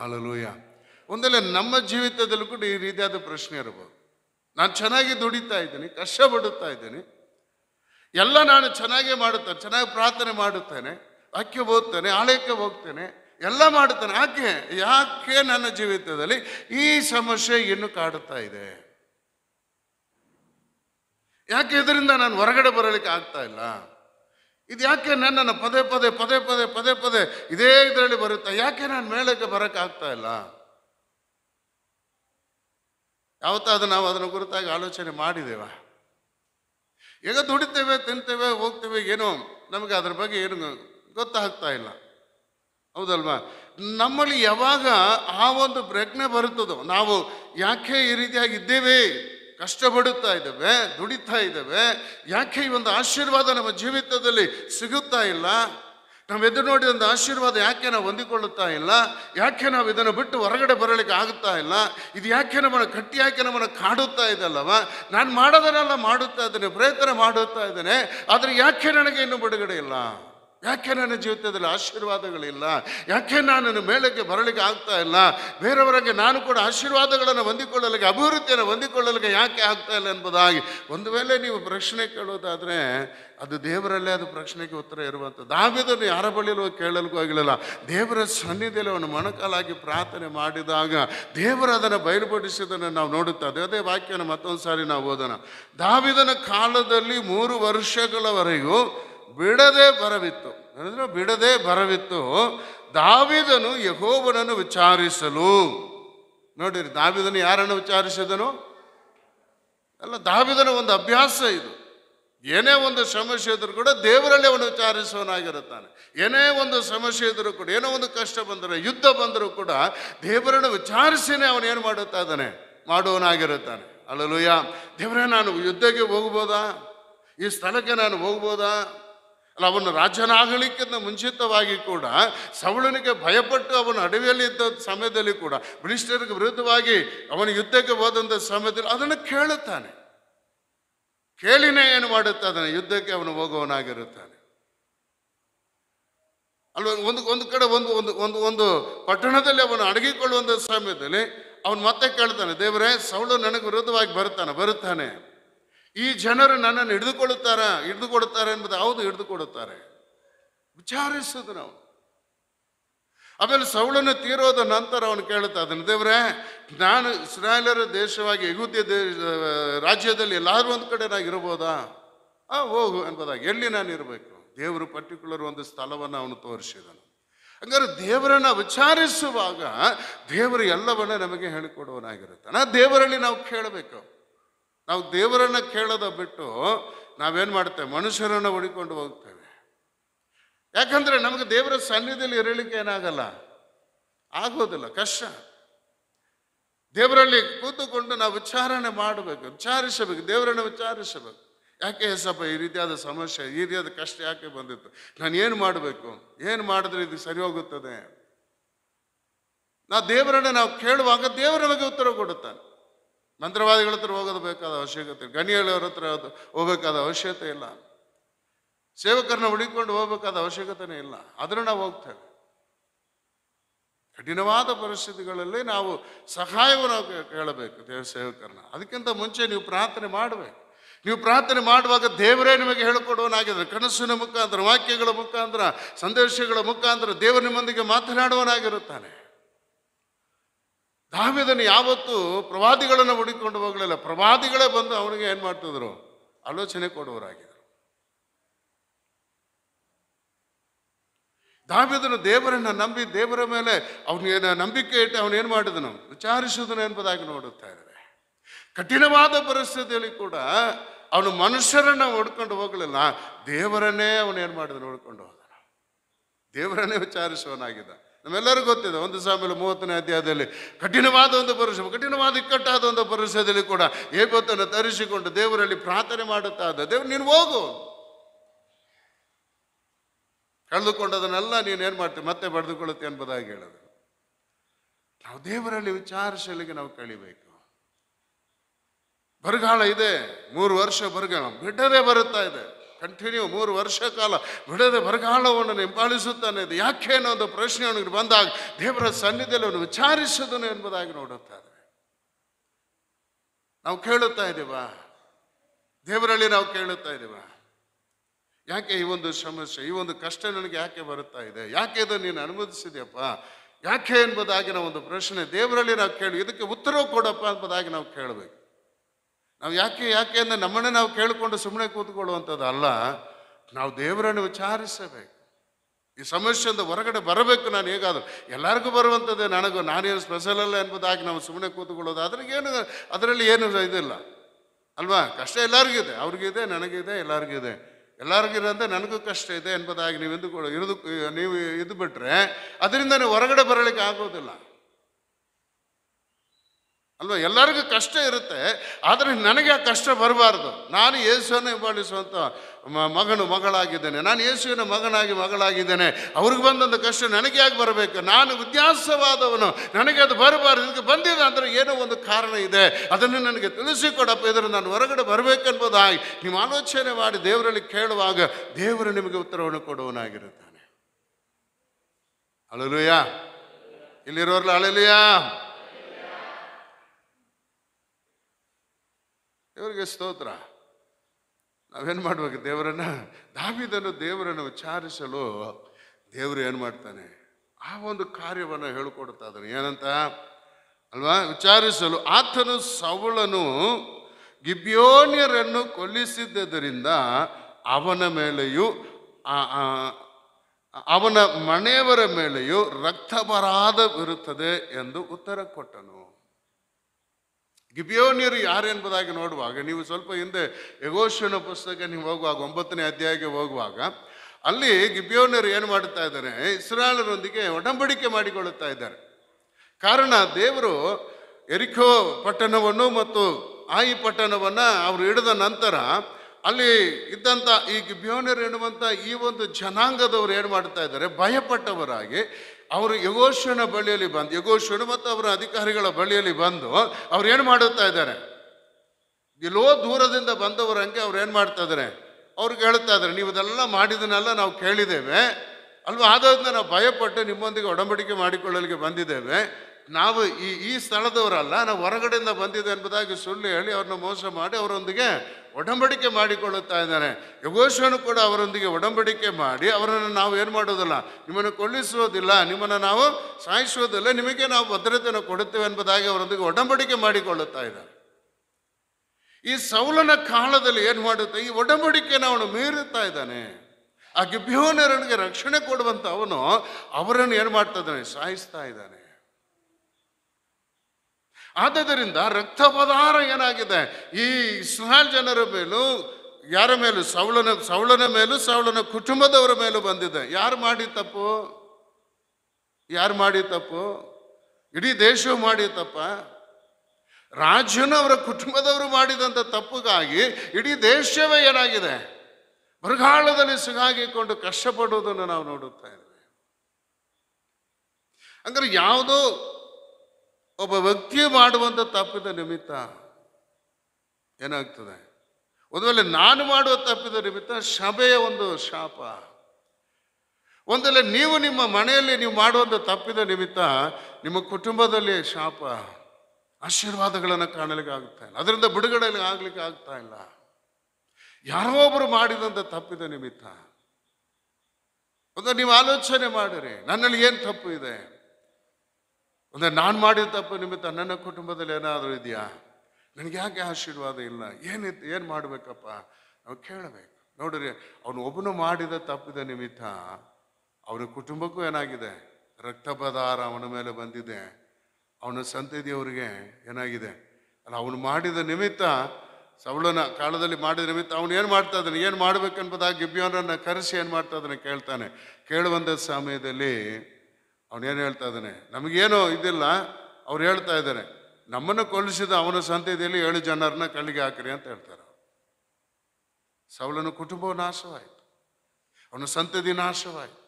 [SPEAKER 1] ಅಲಲೂಯ ಒಂದಲ್ಲ ನಮ್ಮ ಜೀವಿತದಲ್ಲೂ ಕೂಡ ಈ ರೀತಿಯಾದ ಪ್ರಶ್ನೆ ಇರಬಹುದು ನಾನು ಚೆನ್ನಾಗಿ ದುಡಿತಾ ಇದ್ದೀನಿ ಕಷ್ಟಪಡುತ್ತಾ ಇದ್ದೀನಿ ಎಲ್ಲ ನಾನು ಚೆನ್ನಾಗೇ ಮಾಡುತ್ತೇನೆ ಚೆನ್ನಾಗಿ ಪ್ರಾರ್ಥನೆ ಮಾಡುತ್ತೇನೆ ಅಕ್ಕಿ ಹೋಗ್ತೇನೆ ಆಲಯಕ್ಕೆ ಹೋಗ್ತೇನೆ ಎಲ್ಲ ಮಾಡುತ್ತಾನೆ ಯಾಕೆ ಯಾಕೆ ನನ್ನ ಜೀವಿತದಲ್ಲಿ ಈ ಸಮಸ್ಯೆ ಇನ್ನು ಕಾಡುತ್ತಾ ಇದೆ ಯಾಕೆ ಇದರಿಂದ ನಾನು ಹೊರಗಡೆ ಬರಲಿಕ್ಕೆ ಆಗ್ತಾ ಇಲ್ಲ ಇದು ಯಾಕೆ ನನ್ನನ್ನು ಪದೇ ಪದೇ ಪದೇ ಪದೇ ಪದೇ ಪದೇ ಇದೇ ಇದರಲ್ಲಿ ಬರುತ್ತೆ ಯಾಕೆ ನಾನು ಮೇಳಕ್ಕೆ ಬರಕ್ಕೆ ಆಗ್ತಾ ಇಲ್ಲ ಯಾವತ್ತಾದ್ರೂ ನಾವು ಅದನ್ನು ಕುರಿತಾಗಿ ಆಲೋಚನೆ ಮಾಡಿದ್ದೇವ ಈಗ ದುಡಿತೇವೆ ತಿಂತೇವೆ ಹೋಗ್ತೇವೆ ಏನೋ ನಮಗೆ ಅದ್ರ ಬಗ್ಗೆ ಏನು ಗೊತ್ತಾಗ್ತಾ ಇಲ್ಲ ಹೌದಲ್ವಾ ನಮ್ಮಲ್ಲಿ ಯಾವಾಗ ಆ ಒಂದು ಪ್ರಜ್ಞೆ ಬರುತ್ತದೋ ನಾವು ಯಾಕೆ ಈ ರೀತಿಯಾಗಿ ಇದ್ದೇವೆ ಕಷ್ಟಪಡುತ್ತಾ ಇದ್ದೇವೆ ದುಡಿತಾ ಇದ್ದೇವೆ ಯಾಕೆ ಈ ಒಂದು ಆಶೀರ್ವಾದ ನಮ್ಮ ಜೀವಿತದಲ್ಲಿ ಸಿಗುತ್ತಾ ಇಲ್ಲ ನಾವು ಎದುರು ನೋಡಿದ ಒಂದು ಆಶೀರ್ವಾದ ಯಾಕೆ ನಾವು ಹೊಂದಿಕೊಳ್ಳುತ್ತಾ ಇಲ್ಲ ಯಾಕೆ ನಾವು ಇದನ್ನು ಬಿಟ್ಟು ಹೊರಗಡೆ ಬರಲಿಕ್ಕೆ ಆಗುತ್ತಾ ಇಲ್ಲ ಇದು ಯಾಕೆ ನಮ್ಮನ್ನು ಯಾಕೆ ನಮ್ಮನ್ನು ಕಾಡುತ್ತಾ ಇದ್ದಲ್ಲವ ನಾನು ಮಾಡೋದನ್ನೆಲ್ಲ ಮಾಡುತ್ತಾ ಇದ್ದೇನೆ ಪ್ರಯತ್ನ ಮಾಡುತ್ತಾ ಇದ್ದೇನೆ ಆದರೆ ಯಾಕೆ ನನಗೆ ಇನ್ನೂ ಬಿಡುಗಡೆ ಇಲ್ಲ ಯಾಕೆ ನನ್ನ ಜೀವಿತದಲ್ಲಿ ಆಶೀರ್ವಾದಗಳಿಲ್ಲ ಯಾಕೆ ನಾನು ನನ್ನ ಮೇಳಕ್ಕೆ ಬರಲಿಕ್ಕೆ ಆಗ್ತಾ ಇಲ್ಲ ಬೇರೆಯವರಿಗೆ ನಾನು ಕೂಡ ಆಶೀರ್ವಾದಗಳನ್ನು ಹೊಂದಿಕೊಳ್ಳಲಿಕ್ಕೆ ಅಭಿವೃದ್ಧಿಯನ್ನು ಹೊಂದಿಕೊಳ್ಳಲಿಕ್ಕೆ ಯಾಕೆ ಆಗ್ತಾ ಇಲ್ಲ ಎಂಬುದಾಗಿ ಒಂದು ವೇಳೆ ನೀವು ಪ್ರಶ್ನೆ ಕೇಳೋದಾದರೆ ಅದು ದೇವರಲ್ಲೇ ಅದು ಪ್ರಶ್ನೆಗೆ ಉತ್ತರ ಇರುವಂಥದ್ದು ದಾವಿದನ್ನು ಯಾರ ಬಳಿಯಲ್ಲೂ ಕೇಳಲಿಕ್ಕೂ ಆಗಲಿಲ್ಲ ದೇವರ ಸನ್ನಿಧಿಯಲ್ಲಿ ಅವನು ಮೊಣಕಾಲಾಗಿ ಪ್ರಾರ್ಥನೆ ಮಾಡಿದಾಗ ದೇವರು ಅದನ್ನು ಬಯಲುಪಡಿಸಿದ್ದನ್ನು ನಾವು ಅದೇ ಅದೇ ವಾಕ್ಯನ ಮತ್ತೊಂದು ಸಾರಿ ನಾವು ಓದೋಣ ದಾವಿದನ ಕಾಲದಲ್ಲಿ ಮೂರು ವರ್ಷಗಳವರೆಗೂ ಬಿಡದೆ ಬರವಿತ್ತು ಅಂದರೆ ಬಿಡದೆ ಬರವಿತ್ತು ದಾವಿದನು ಯಹೋವನನ್ನು ವಿಚಾರಿಸಲು ನೋಡಿರಿ ದಾವಿದನು ಯಾರನ್ನು ವಿಚಾರಿಸಿದನು ಅಲ್ಲ ದಾವಿದನ ಒಂದು ಅಭ್ಯಾಸ ಇದು ಏನೇ ಒಂದು ಸಮಸ್ಯೆ ಇದ್ರೂ ಕೂಡ ದೇವರಲ್ಲಿ ಅವನು ವಿಚಾರಿಸೋನಾಗಿರುತ್ತಾನೆ ಏನೇ ಒಂದು ಸಮಸ್ಯೆ ಇದ್ರೂ ಕೂಡ ಏನೋ ಒಂದು ಕಷ್ಟ ಬಂದರೂ ಯುದ್ಧ ಬಂದರೂ ಕೂಡ ದೇವರನ್ನು ವಿಚಾರಿಸಿನೇ ಅವನು ಏನು ಮಾಡುತ್ತಾ ಇದ್ದಾನೆ ಮಾಡೋನಾಗಿರುತ್ತಾನೆ ಲೂಯ್ಯ ದೇವರೇ ನಾನು ಯುದ್ಧಕ್ಕೆ ಹೋಗ್ಬೋದಾ ಈ ಸ್ಥಳಕ್ಕೆ ನಾನು ಹೋಗ್ಬೋದಾ ಅಲ್ಲ ಅವನು ರಾಜನಾಗಲಿಕ್ಕಿಂತ ಮುಂಚಿತವಾಗಿ ಕೂಡ ಸವಳನಿಗೆ ಭಯಪಟ್ಟು ಅವನು ಅಡವಿಯಲ್ಲಿ ಇದ್ದ ಸಮಯದಲ್ಲಿ ಕೂಡ ಬ್ರಿಟಿಷರಿಗೆ ವಿರುದ್ಧವಾಗಿ ಅವನು ಯುದ್ಧಕ್ಕೆ ಹೋದಂಥ ಸಮಯದಲ್ಲಿ ಅದನ್ನು ಕೇಳುತ್ತಾನೆ ಕೇಳಿನೇ ಏನು ಮಾಡುತ್ತೆ ಅದನ್ನು ಯುದ್ಧಕ್ಕೆ ಅವನು ಹೋಗುವವನಾಗಿರುತ್ತಾನೆ ಅಲ್ವ ಒಂದು ಒಂದು ಕಡೆ ಒಂದು ಒಂದು ಒಂದು ಒಂದು ಪಟ್ಟಣದಲ್ಲಿ ಅವನು ಅಡಗಿಕೊಳ್ಳುವಂಥ ಸಮಯದಲ್ಲಿ ಅವನು ಮತ್ತೆ ಕೇಳ್ತಾನೆ ದೇವರೇ ಸವಳು ನನಗೆ ವಿರುದ್ಧವಾಗಿ ಬರುತ್ತಾನೆ ಬರುತ್ತಾನೆ ಈ ಜನರು ನನ್ನನ್ನು ಹಿಡಿದುಕೊಳ್ಳುತ್ತಾರ ಹಿಡಿದುಕೊಡುತ್ತಾರೆ ಅನ್ನೋದು ಹೌದು ಹಿಡಿದುಕೊಡುತ್ತಾರೆ ವಿಚಾರಿಸೋದು ನಾವು ಆಮೇಲೆ ಸೌಳನ್ನು ತೀರೋದ ನಂತರ ಅವನು ಕೇಳುತ್ತ ಅದನ್ನು ದೇವರೇ ನಾನು ಇಸ್ರಾಯ್ಲರ ದೇಶವಾಗಿ ಯಗುದ್ಯ ದೇಶ ರಾಜ್ಯದಲ್ಲಿ ಎಲ್ಲಾದ್ರೂ ಒಂದು ಕಡೆ ನಾನು ಇರ್ಬೋದಾ ಆ ಹೋಗು ಎಂಬುದಾಗಿ ಎಲ್ಲಿ ನಾನು ಇರಬೇಕು ದೇವರು ಪರ್ಟಿಕ್ಯುಲರ್ ಒಂದು ಸ್ಥಳವನ್ನು ಅವನು ತೋರಿಸಿದನು ಹಂಗಾರೆ ದೇವರನ್ನು ವಿಚಾರಿಸುವಾಗ ದೇವರು ಎಲ್ಲವನ್ನ ನಮಗೆ ಹೇಳಿಕೊಡುವನಾಗಿರುತ್ತೆ ನಾ ದೇವರಲ್ಲಿ ನಾವು ಕೇಳಬೇಕು ನಾವು ದೇವರನ್ನು ಕೇಳೋದ ಬಿಟ್ಟು ನಾವೇನು ಮಾಡ್ತೇವೆ ಮನುಷ್ಯರನ್ನು ಹುಡಿಕೊಂಡು ಹೋಗ್ತೇವೆ ಯಾಕಂದರೆ ನಮಗೆ ದೇವರ ಸನ್ನಿಧಿಯಲ್ಲಿ ಇರಲಿಕ್ಕೆ ಏನಾಗಲ್ಲ ಆಗೋದಿಲ್ಲ ಕಷ್ಟ ದೇವರಲ್ಲಿ ಕೂತುಕೊಂಡು ನಾವು ವಿಚಾರಣೆ ಮಾಡಬೇಕು ವಿಚಾರಿಸಬೇಕು ದೇವರನ್ನು ವಿಚಾರಿಸಬೇಕು ಯಾಕೆ ಹೆಸಪ್ಪ ಈ ರೀತಿಯಾದ ಸಮಸ್ಯೆ ಈ ರೀತಿಯಾದ ಕಷ್ಟ ಯಾಕೆ ಬಂದಿತ್ತು ನಾನು ಏನು ಮಾಡಬೇಕು ಏನು ಮಾಡಿದ್ರೆ ಇದು ಸರಿ ಹೋಗುತ್ತದೆ ನಾ ದೇವರನ್ನು ನಾವು ಕೇಳುವಾಗ ದೇವರ ಬಗ್ಗೆ ಉತ್ತರ ಕೊಡುತ್ತಾನೆ ಮಂತ್ರವಾದಿಗಳ ಹತ್ರ ಹೋಗೋದು ಬೇಕಾದ ಅವಶ್ಯಕತೆ ಗಣಿಯಳವ್ರ ಹತ್ರ ಹೋಗಬೇಕಾದ ಅವಶ್ಯಕತೆ ಇಲ್ಲ ಸೇವಕರನ್ನ ಹುಡುಕಿಕೊಂಡು ಹೋಗಬೇಕಾದ ಅವಶ್ಯಕತೆನೇ ಇಲ್ಲ ಆದರೂ ನಾವು ಹೋಗ್ತೇವೆ ಕಠಿಣವಾದ ಪರಿಸ್ಥಿತಿಗಳಲ್ಲಿ ನಾವು ಸಹಾಯವನ್ನು ಕೇಳಬೇಕು ದೇವ ಸೇವಕರನ್ನ ಅದಕ್ಕಿಂತ ಮುಂಚೆ ನೀವು ಪ್ರಾರ್ಥನೆ ಮಾಡಬೇಕು ನೀವು ಪ್ರಾರ್ಥನೆ ಮಾಡುವಾಗ ದೇವರೇ ನಿಮಗೆ ಹೇಳಿಕೊಡುವನಾಗಿದ್ರೆ ಕನಸಿನ ಮುಖಾಂತರ ವಾಕ್ಯಗಳ ಮುಖಾಂತರ ಸಂದೇಶಗಳ ಮುಖಾಂತರ ದೇವರ ನಿಮ್ಮೊಂದಿಗೆ ಮಾತನಾಡುವನಾಗಿರುತ್ತಾನೆ ದಾವಿದನು ಯಾವತ್ತೂ ಪ್ರವಾದಿಗಳನ್ನು ಹುಡುಕಿಕೊಂಡು ಹೋಗಲಿಲ್ಲ ಪ್ರವಾದಿಗಳೇ ಬಂದು ಅವನಿಗೆ ಏನು ಮಾಡ್ತಿದ್ರು ಆಲೋಚನೆ ಕೊಡುವರಾಗಿದ್ರು ದಾವಿದನು ದೇವರನ್ನು ನಂಬಿ ದೇವರ ಮೇಲೆ ಅವನಿಗೆ ನಂಬಿಕೆ ಇಟ್ಟು ಏನು ಮಾಡಿದನು ವಿಚಾರಿಸಿದನು ಎಂಬುದಾಗಿ ನೋಡುತ್ತಾ ಇದ್ದಾರೆ ಕಠಿಣವಾದ ಪರಿಸ್ಥಿತಿಯಲ್ಲಿ ಕೂಡ ಅವನು ಮನುಷ್ಯರನ್ನು ಹುಡ್ಕೊಂಡು ಹೋಗಲಿಲ್ಲ ದೇವರನ್ನೇ ಅವನೇನು ಮಾಡಿದನು ಹುಡ್ಕೊಂಡು ಹೋದನು ದೇವರನ್ನೇ ವಿಚಾರಿಸುವನಾಗಿದ್ದ ನಮ್ಮೆಲ್ಲರಿಗೂ ಗೊತ್ತಿದೆ ಒಂದು ಸಾಮೇಲೆ ಮೂವತ್ತನೇ ಅಧ್ಯಾಯದಲ್ಲಿ ಕಠಿಣವಾದ ಒಂದು ಪುರುಷ ಕಠಿಣವಾದ ಇಕ್ಕಟ್ಟಾದ ಒಂದು ಪುರುಷದಲ್ಲಿ ಕೂಡ ಗೊತ್ತನ್ನು ತರಿಸಿಕೊಂಡು ದೇವರಲ್ಲಿ ಪ್ರಾರ್ಥನೆ ಮಾಡುತ್ತಾ ಅದ ದೇವ್ರು ನೀನು ಹೋಗು ಕಳೆದುಕೊಂಡದನ್ನೆಲ್ಲ ನೀನು ಏನು ಮಾಡ್ತೀವಿ ಮತ್ತೆ ಪಡೆದುಕೊಳ್ಳುತ್ತೆ ಎಂಬುದಾಗಿ ಹೇಳೋದು ನಾವು ದೇವರಲ್ಲಿ ವಿಚಾರಶೈಲಿಗೆ ನಾವು ಕಳಿಬೇಕು ಬರಗಾಲ ಇದೆ ಮೂರು ವರ್ಷ ಬರಗಾಲ ಬಿಡದೆ ಬರುತ್ತಾ ಇದೆ ಕಂಟಿನ್ಯೂ ಮೂರು ವರ್ಷ ಕಾಲ ಬಿಡದೆ ಬರಗಾಲವನ್ನು ಹಿಂಬಾಲಿಸುತ್ತಾನೆ ಅದು ಯಾಕೆ ಒಂದು ಪ್ರಶ್ನೆ ಅವನಿಗೆ ಬಂದಾಗ ದೇವರ ಸನ್ನಿಧಿಯಲ್ಲಿ ಅವನು ಎಂಬುದಾಗಿ ನೋಡುತ್ತಾರೆ ನಾವು ಕೇಳುತ್ತಾ ಇದ್ದೀವ ದೇವರಲ್ಲಿ ನಾವು ಕೇಳುತ್ತಾ ಇದ್ದೀವ ಯಾಕೆ ಈ ಒಂದು ಸಮಸ್ಯೆ ಈ ಒಂದು ಕಷ್ಟ ನನಗೆ ಯಾಕೆ ಬರುತ್ತಾ ಇದೆ ಯಾಕೆ ಇದನ್ನು ನೀನು ಅನುಮತಿಸಿದೆಯಪ್ಪ ಯಾಕೆ ಎಂಬುದಾಗಿ ನಾವು ಒಂದು ಪ್ರಶ್ನೆ ದೇವರಲ್ಲಿ ನಾವು ಕೇಳಿ ಇದಕ್ಕೆ ಉತ್ತರ ಕೊಡಪ್ಪ ಎಂಬುದಾಗಿ ನಾವು ಕೇಳಬೇಕು ನಾವು ಯಾಕೆ ಯಾಕೆ ಅಂದರೆ ನಮ್ಮನ್ನೇ ನಾವು ಕೇಳಿಕೊಂಡು ಸುಮ್ಮನೆ ಕೂತ್ಕೊಳ್ಳುವಂಥದ್ದಲ್ಲ ನಾವು ದೇವರನ್ನು ವಿಚಾರಿಸಬೇಕು ಈ ಸಮಸ್ಯೆಯಿಂದ ಹೊರಗಡೆ ಬರಬೇಕು ನಾನು ಹೇಗಾದರೂ ಎಲ್ಲರಿಗೂ ಬರುವಂಥದ್ದೇ ನನಗೂ ನಾನೇನು ಸ್ಪೆಷಲ್ ಅಲ್ಲ ಎಂಬುದಾಗಿ ನಾವು ಸುಮ್ಮನೆ ಕೂತ್ಕೊಳ್ಳೋದು ಅದ್ರಿಗೆ ಏನು ಅದರಲ್ಲಿ ಏನು ಇದಿಲ್ಲ ಅಲ್ವಾ ಕಷ್ಟ ಇದೆ ಅವ್ರಿಗಿದೆ ನನಗಿದೆ ಇದೆ ಎಲ್ಲರಿಗಿದೆ ಅಂದರೆ ನನಗೂ ಕಷ್ಟ ಇದೆ ಎಂಬುದಾಗಿ ನೀವು ಎಂದುಕೊಳ್ಳೋ ಇರೋದು ನೀವು ಇದು ಬಿಟ್ಟರೆ ಅದರಿಂದ ನೀವು ಹೊರಗಡೆ ಬರಲಿಕ್ಕೆ ಆಗೋದಿಲ್ಲ ಅಲ್ವಾ ಎಲ್ಲರಿಗೂ ಕಷ್ಟ ಇರುತ್ತೆ ಆದರೆ ನನಗೆ ಆ ಕಷ್ಟ ಬರಬಾರ್ದು ನಾನು ಯೇಸುವನ್ನು ಬಾಳಿಸುವಂಥ ಮಗನು ಮಗಳಾಗಿದ್ದೇನೆ ನಾನು ಯೇಸುವಿನ ಮಗನಾಗಿ ಮಗಳಾಗಿದ್ದೇನೆ ಅವ್ರಿಗೆ ಬಂದಂಥ ಕಷ್ಟ ನನಗೆ ಯಾಕೆ ಬರಬೇಕು ನಾನು ವ್ಯತ್ಯಾಸವಾದವನು ನನಗೆ ಅದು ಬರಬಾರ್ದು ಇದಕ್ಕೆ ಬಂದಿದೆ ಅಂದರೆ ಏನೋ ಒಂದು ಕಾರಣ ಇದೆ ಅದನ್ನು ನನಗೆ ತಿಳಿಸಿಕೊಡಪ್ಪ ಇದ್ರೆ ನಾನು ಹೊರಗಡೆ ಬರಬೇಕನ್ಬೋದಾಗಿ ನಿಮ್ಮ ಆಲೋಚನೆ ಮಾಡಿ ದೇವರಲ್ಲಿ ಕೇಳುವಾಗ ದೇವರು ನಿಮಗೆ ಉತ್ತರವನ್ನು ಕೊಡುವನಾಗಿರುತ್ತಾನೆ ಅಳಲುಯ್ಯ ಇಲ್ಲಿರೋರ್ಲ ಅಳಲುಯ್ಯ ದೇವರಿಗೆ ಸ್ತೋತ್ರ ನಾವೇನು ಮಾಡ್ಬೇಕು ದೇವರನ್ನು ದಾವಿದನು ದೇವರನ್ನು ವಿಚಾರಿಸಲು ದೇವರು ಏನು ಮಾಡ್ತಾನೆ ಆ ಒಂದು ಕಾರ್ಯವನ್ನು ಹೇಳಿಕೊಡ್ತಾ ಇದ್ದಾನೆ ಏನಂತ ಅಲ್ವಾ ವಿಚಾರಿಸಲು ಆತನು ಸವಳನು ಗಿಬ್ಯೋನ್ಯರನ್ನು ಕೊಲ್ಲಿಸಿದ್ದರಿಂದ ಅವನ ಮೇಲೆಯೂ ಅವನ ಮನೆಯವರ ಮೇಲೆಯೂ ರಕ್ತಪರಾಧವಿರುತ್ತದೆ ಎಂದು ಉತ್ತರ ಕೊಟ್ಟನು ಗಿಬಿಯೋನಿಯರು ಯಾರು ಎಂಬುದಾಗಿ ನೋಡುವಾಗ ನೀವು ಸ್ವಲ್ಪ ಹಿಂದೆ ಯಗೋಶನ ಪುಸ್ತಕ ನೀವು ಹೋಗುವಾಗ ಒಂಬತ್ತನೇ ಅಧ್ಯಾಯಕ್ಕೆ ಹೋಗುವಾಗ ಅಲ್ಲಿ ಗಿಬಿಯೋನಿಯರು ಏನು ಮಾಡುತ್ತಾ ಇದ್ದಾರೆ ಇಸ್ರಾಲರೊಂದಿಗೆ ಒಡಂಬಡಿಕೆ ಮಾಡಿಕೊಳ್ಳುತ್ತಾ ಇದ್ದಾರೆ ಕಾರಣ ದೇವರು ಎರಿಕೋ ಪಟ್ಟಣವನ್ನು ಮತ್ತು ಆಯಿ ಪಟ್ಟಣವನ್ನು ಅವರು ಹಿಡಿದ ನಂತರ ಅಲ್ಲಿ ಇದ್ದಂಥ ಈ ಗಿಬ್ಯೋನಿಯರು ಎನ್ನುವಂಥ ಈ ಒಂದು ಜನಾಂಗದವರು ಏನು ಮಾಡ್ತಾ ಇದ್ದಾರೆ ಭಯಪಟ್ಟವರಾಗಿ ಅವರು ಯಗೋಶನ ಬಳಿಯಲ್ಲಿ ಬಂದು ಯಗೋಶನು ಮತ್ತು ಅವರ ಅಧಿಕಾರಿಗಳ ಬಳಿಯಲ್ಲಿ ಬಂದು ಅವ್ರು ಏನು ಮಾಡುತ್ತಾ ಇದ್ದಾರೆ ಎಲ್ಲೋ ದೂರದಿಂದ ಬಂದವರಂಗೆ ಅವ್ರು ಏನು ಮಾಡ್ತಾ ಇದ್ದಾರೆ ಅವ್ರಿಗೆ ಹೇಳ್ತಾ ಇದ್ದಾರೆ ನೀವು ಇದೆಲ್ಲ ಮಾಡಿದನ್ನೆಲ್ಲ ನಾವು ಕೇಳಿದ್ದೇವೆ ಅಲ್ವಾ ಆದ್ರಿಂದ ನಾವು ಭಯಪಟ್ಟು ನಿಮ್ಮೊಂದಿಗೆ ಒಡಂಬಡಿಕೆ ಮಾಡಿಕೊಳ್ಳಲಿಕ್ಕೆ ಬಂದಿದ್ದೇವೆ ನಾವು ಈ ಈ ಸ್ಥಳದವರಲ್ಲ ನಾವು ಹೊರಗಡೆಯಿಂದ ಬಂದಿದೆ ಎಂಬುದಾಗಿ ಸುಳ್ಳು ಹೇಳಿ ಅವ್ರನ್ನ ಮೋಸ ಮಾಡಿ ಅವರೊಂದಿಗೆ ಒಡಂಬಡಿಕೆ ಮಾಡಿಕೊಳ್ಳುತ್ತಾ ಇದ್ದಾನೆ ಯಗೋಶನು ಕೂಡ ಅವರೊಂದಿಗೆ ಒಡಂಬಡಿಕೆ ಮಾಡಿ ಅವರನ್ನು ನಾವು ಏನು ಮಾಡೋದಿಲ್ಲ ನಿಮ್ಮನ್ನು ಕೊಳ್ಳಿಸುವುದಿಲ್ಲ ನಿಮ್ಮನ್ನು ನಾವು ಸಾಯಿಸುವುದಿಲ್ಲ ನಿಮಗೆ ನಾವು ಭದ್ರತೆಯನ್ನು ಕೊಡುತ್ತೇವೆ ಎಂಬುದಾಗಿ ಅವರೊಂದಿಗೆ ಒಡಂಬಡಿಕೆ ಮಾಡಿಕೊಳ್ಳುತ್ತಾ ಇದ್ದಾನೆ ಈ ಸೌಲನ ಕಾಲದಲ್ಲಿ ಏನು ಮಾಡುತ್ತೆ ಈ ಒಡಂಬಡಿಕೆಯನ್ನು ಅವನು ಮೀರುತ್ತಾ ಇದ್ದಾನೆ ಆ ಗಿಬ್ಯೋನರನಿಗೆ ರಕ್ಷಣೆ ಕೊಡುವಂಥ ಅವನು ಅವರನ್ನು ಏನು ಮಾಡ್ತಾ ಇದ್ದಾನೆ ಸಾಯಿಸ್ತಾ ಇದ್ದಾನೆ ಆದ್ದರಿಂದ ರಕ್ತಪದಾರ ಏನಾಗಿದೆ ಈ ಇಸ್ರಾಲ್ ಜನರ ಮೇಲೂ ಯಾರ ಮೇಲೂ ಸವಳನ ಸವಳನ ಮೇಲೂ ಸವಳನ ಕುಟುಂಬದವರ ಮೇಲೂ ಬಂದಿದೆ ಯಾರು ಮಾಡಿ ತಪ್ಪು ಯಾರು ಮಾಡಿ ತಪ್ಪು ಇಡೀ ದೇಶವು ಮಾಡಿ ತಪ್ಪ ರಾಜನವರ ಕುಟುಂಬದವರು ಮಾಡಿದಂಥ ತಪ್ಪುಗಾಗಿ ಇಡೀ ದೇಶವೇ ಏನಾಗಿದೆ ಬರಗಾಲದಲ್ಲಿ ಸಿಗಾಗಿಕೊಂಡು ಕಷ್ಟಪಡುವುದನ್ನು ನಾವು ನೋಡುತ್ತಾ ಇದ್ದೇವೆ ಅಂದರೆ ಯಾವುದೋ ಒಬ್ಬ ವ್ಯಕ್ತಿ ಮಾಡುವಂಥ ತಪ್ಪಿದ ನಿಮಿತ್ತ ಏನಾಗ್ತದೆ ಒಂದು ವೇಳೆ ನಾನು ಮಾಡುವ ತಪ್ಪಿದ ನಿಮಿತ್ತ ಸಭೆಯ ಒಂದು ಶಾಪ ಒಂದು ವೇಳೆ ನೀವು ನಿಮ್ಮ ಮನೆಯಲ್ಲಿ ನೀವು ಮಾಡುವಂಥ ತಪ್ಪಿದ ನಿಮಿತ್ತ ನಿಮ್ಮ ಕುಟುಂಬದಲ್ಲಿ ಶಾಪ ಆಶೀರ್ವಾದಗಳನ್ನು ಕಾಣಲಿಕ್ಕೆ ಆಗ್ತಾ ಇಲ್ಲ ಅದರಿಂದ ಬಿಡುಗಡೆ ಆಗ್ಲಿಕ್ಕೆ ಆಗ್ತಾ ಇಲ್ಲ ಯಾರೋ ಒಬ್ಬರು ಮಾಡಿದಂಥ ತಪ್ಪಿದ ನಿಮಿತ್ತ ಒಂದು ನೀವು ಆಲೋಚನೆ ಮಾಡಿರಿ ನನ್ನಲ್ಲಿ ಏನು ತಪ್ಪು ಇದೆ ಅಂದರೆ ನಾನು ಮಾಡಿದ ತಪ್ಪು ನಿಮಿತ್ತ ನನ್ನ ಕುಟುಂಬದಲ್ಲಿ ಏನಾದರೂ ಇದೆಯಾ ನನಗೆ ಯಾಕೆ ಆಶೀರ್ವಾದ ಇಲ್ಲ ಏನಿತ್ತು ಏನು ಮಾಡಬೇಕಪ್ಪ ನಾವು ಕೇಳಬೇಕು ನೋಡ್ರಿ ಅವನು ಒಬ್ಬನು ಮಾಡಿದ ತಪ್ಪಿದ ನಿಮಿತ್ತ ಅವನ ಕುಟುಂಬಕ್ಕೂ ಏನಾಗಿದೆ ರಕ್ತಪದಾರ ಅವನ ಮೇಲೆ ಬಂದಿದೆ ಅವನ ಸಂತತಿಯವರಿಗೆ ಏನಾಗಿದೆ ಅಲ್ಲ ಅವನು ಮಾಡಿದ ನಿಮಿತ್ತ ಸವಳನ ಕಾಲದಲ್ಲಿ ಮಾಡಿದ ನಿಮಿತ್ತ ಅವನು ಏನು ಮಾಡ್ತಾ ಇದ್ದಾನೆ ಏನು ಮಾಡಬೇಕೆಂಬುದಾಗಿ ಗಿಬ್ಬಿಯವನನ್ನು ಕರೆಸಿ ಏನು ಮಾಡ್ತಾ ಕೇಳ್ತಾನೆ ಕೇಳುವಂಥ ಸಮಯದಲ್ಲಿ ಅವನೇನು ಹೇಳ್ತಾ ಇದ್ದಾನೆ ನಮಗೇನು ಇದಿಲ್ಲ ಅವ್ರು ಹೇಳ್ತಾ ಇದ್ದಾನೆ ನಮ್ಮನ್ನು ಕೊಲ್ಲಿಸಿದ ಅವನ ಸಂತತಿಯಲ್ಲಿ ಏಳು ಜನರನ್ನ ಕಳ್ಳಿಗೆ ಹಾಕ್ರಿ ಅಂತ ಹೇಳ್ತಾರೆ ಸವಲನ ಕುಟುಂಬ ನಾಶವಾಯಿತು ಅವನ ಸಂತತಿ ನಾಶವಾಯಿತು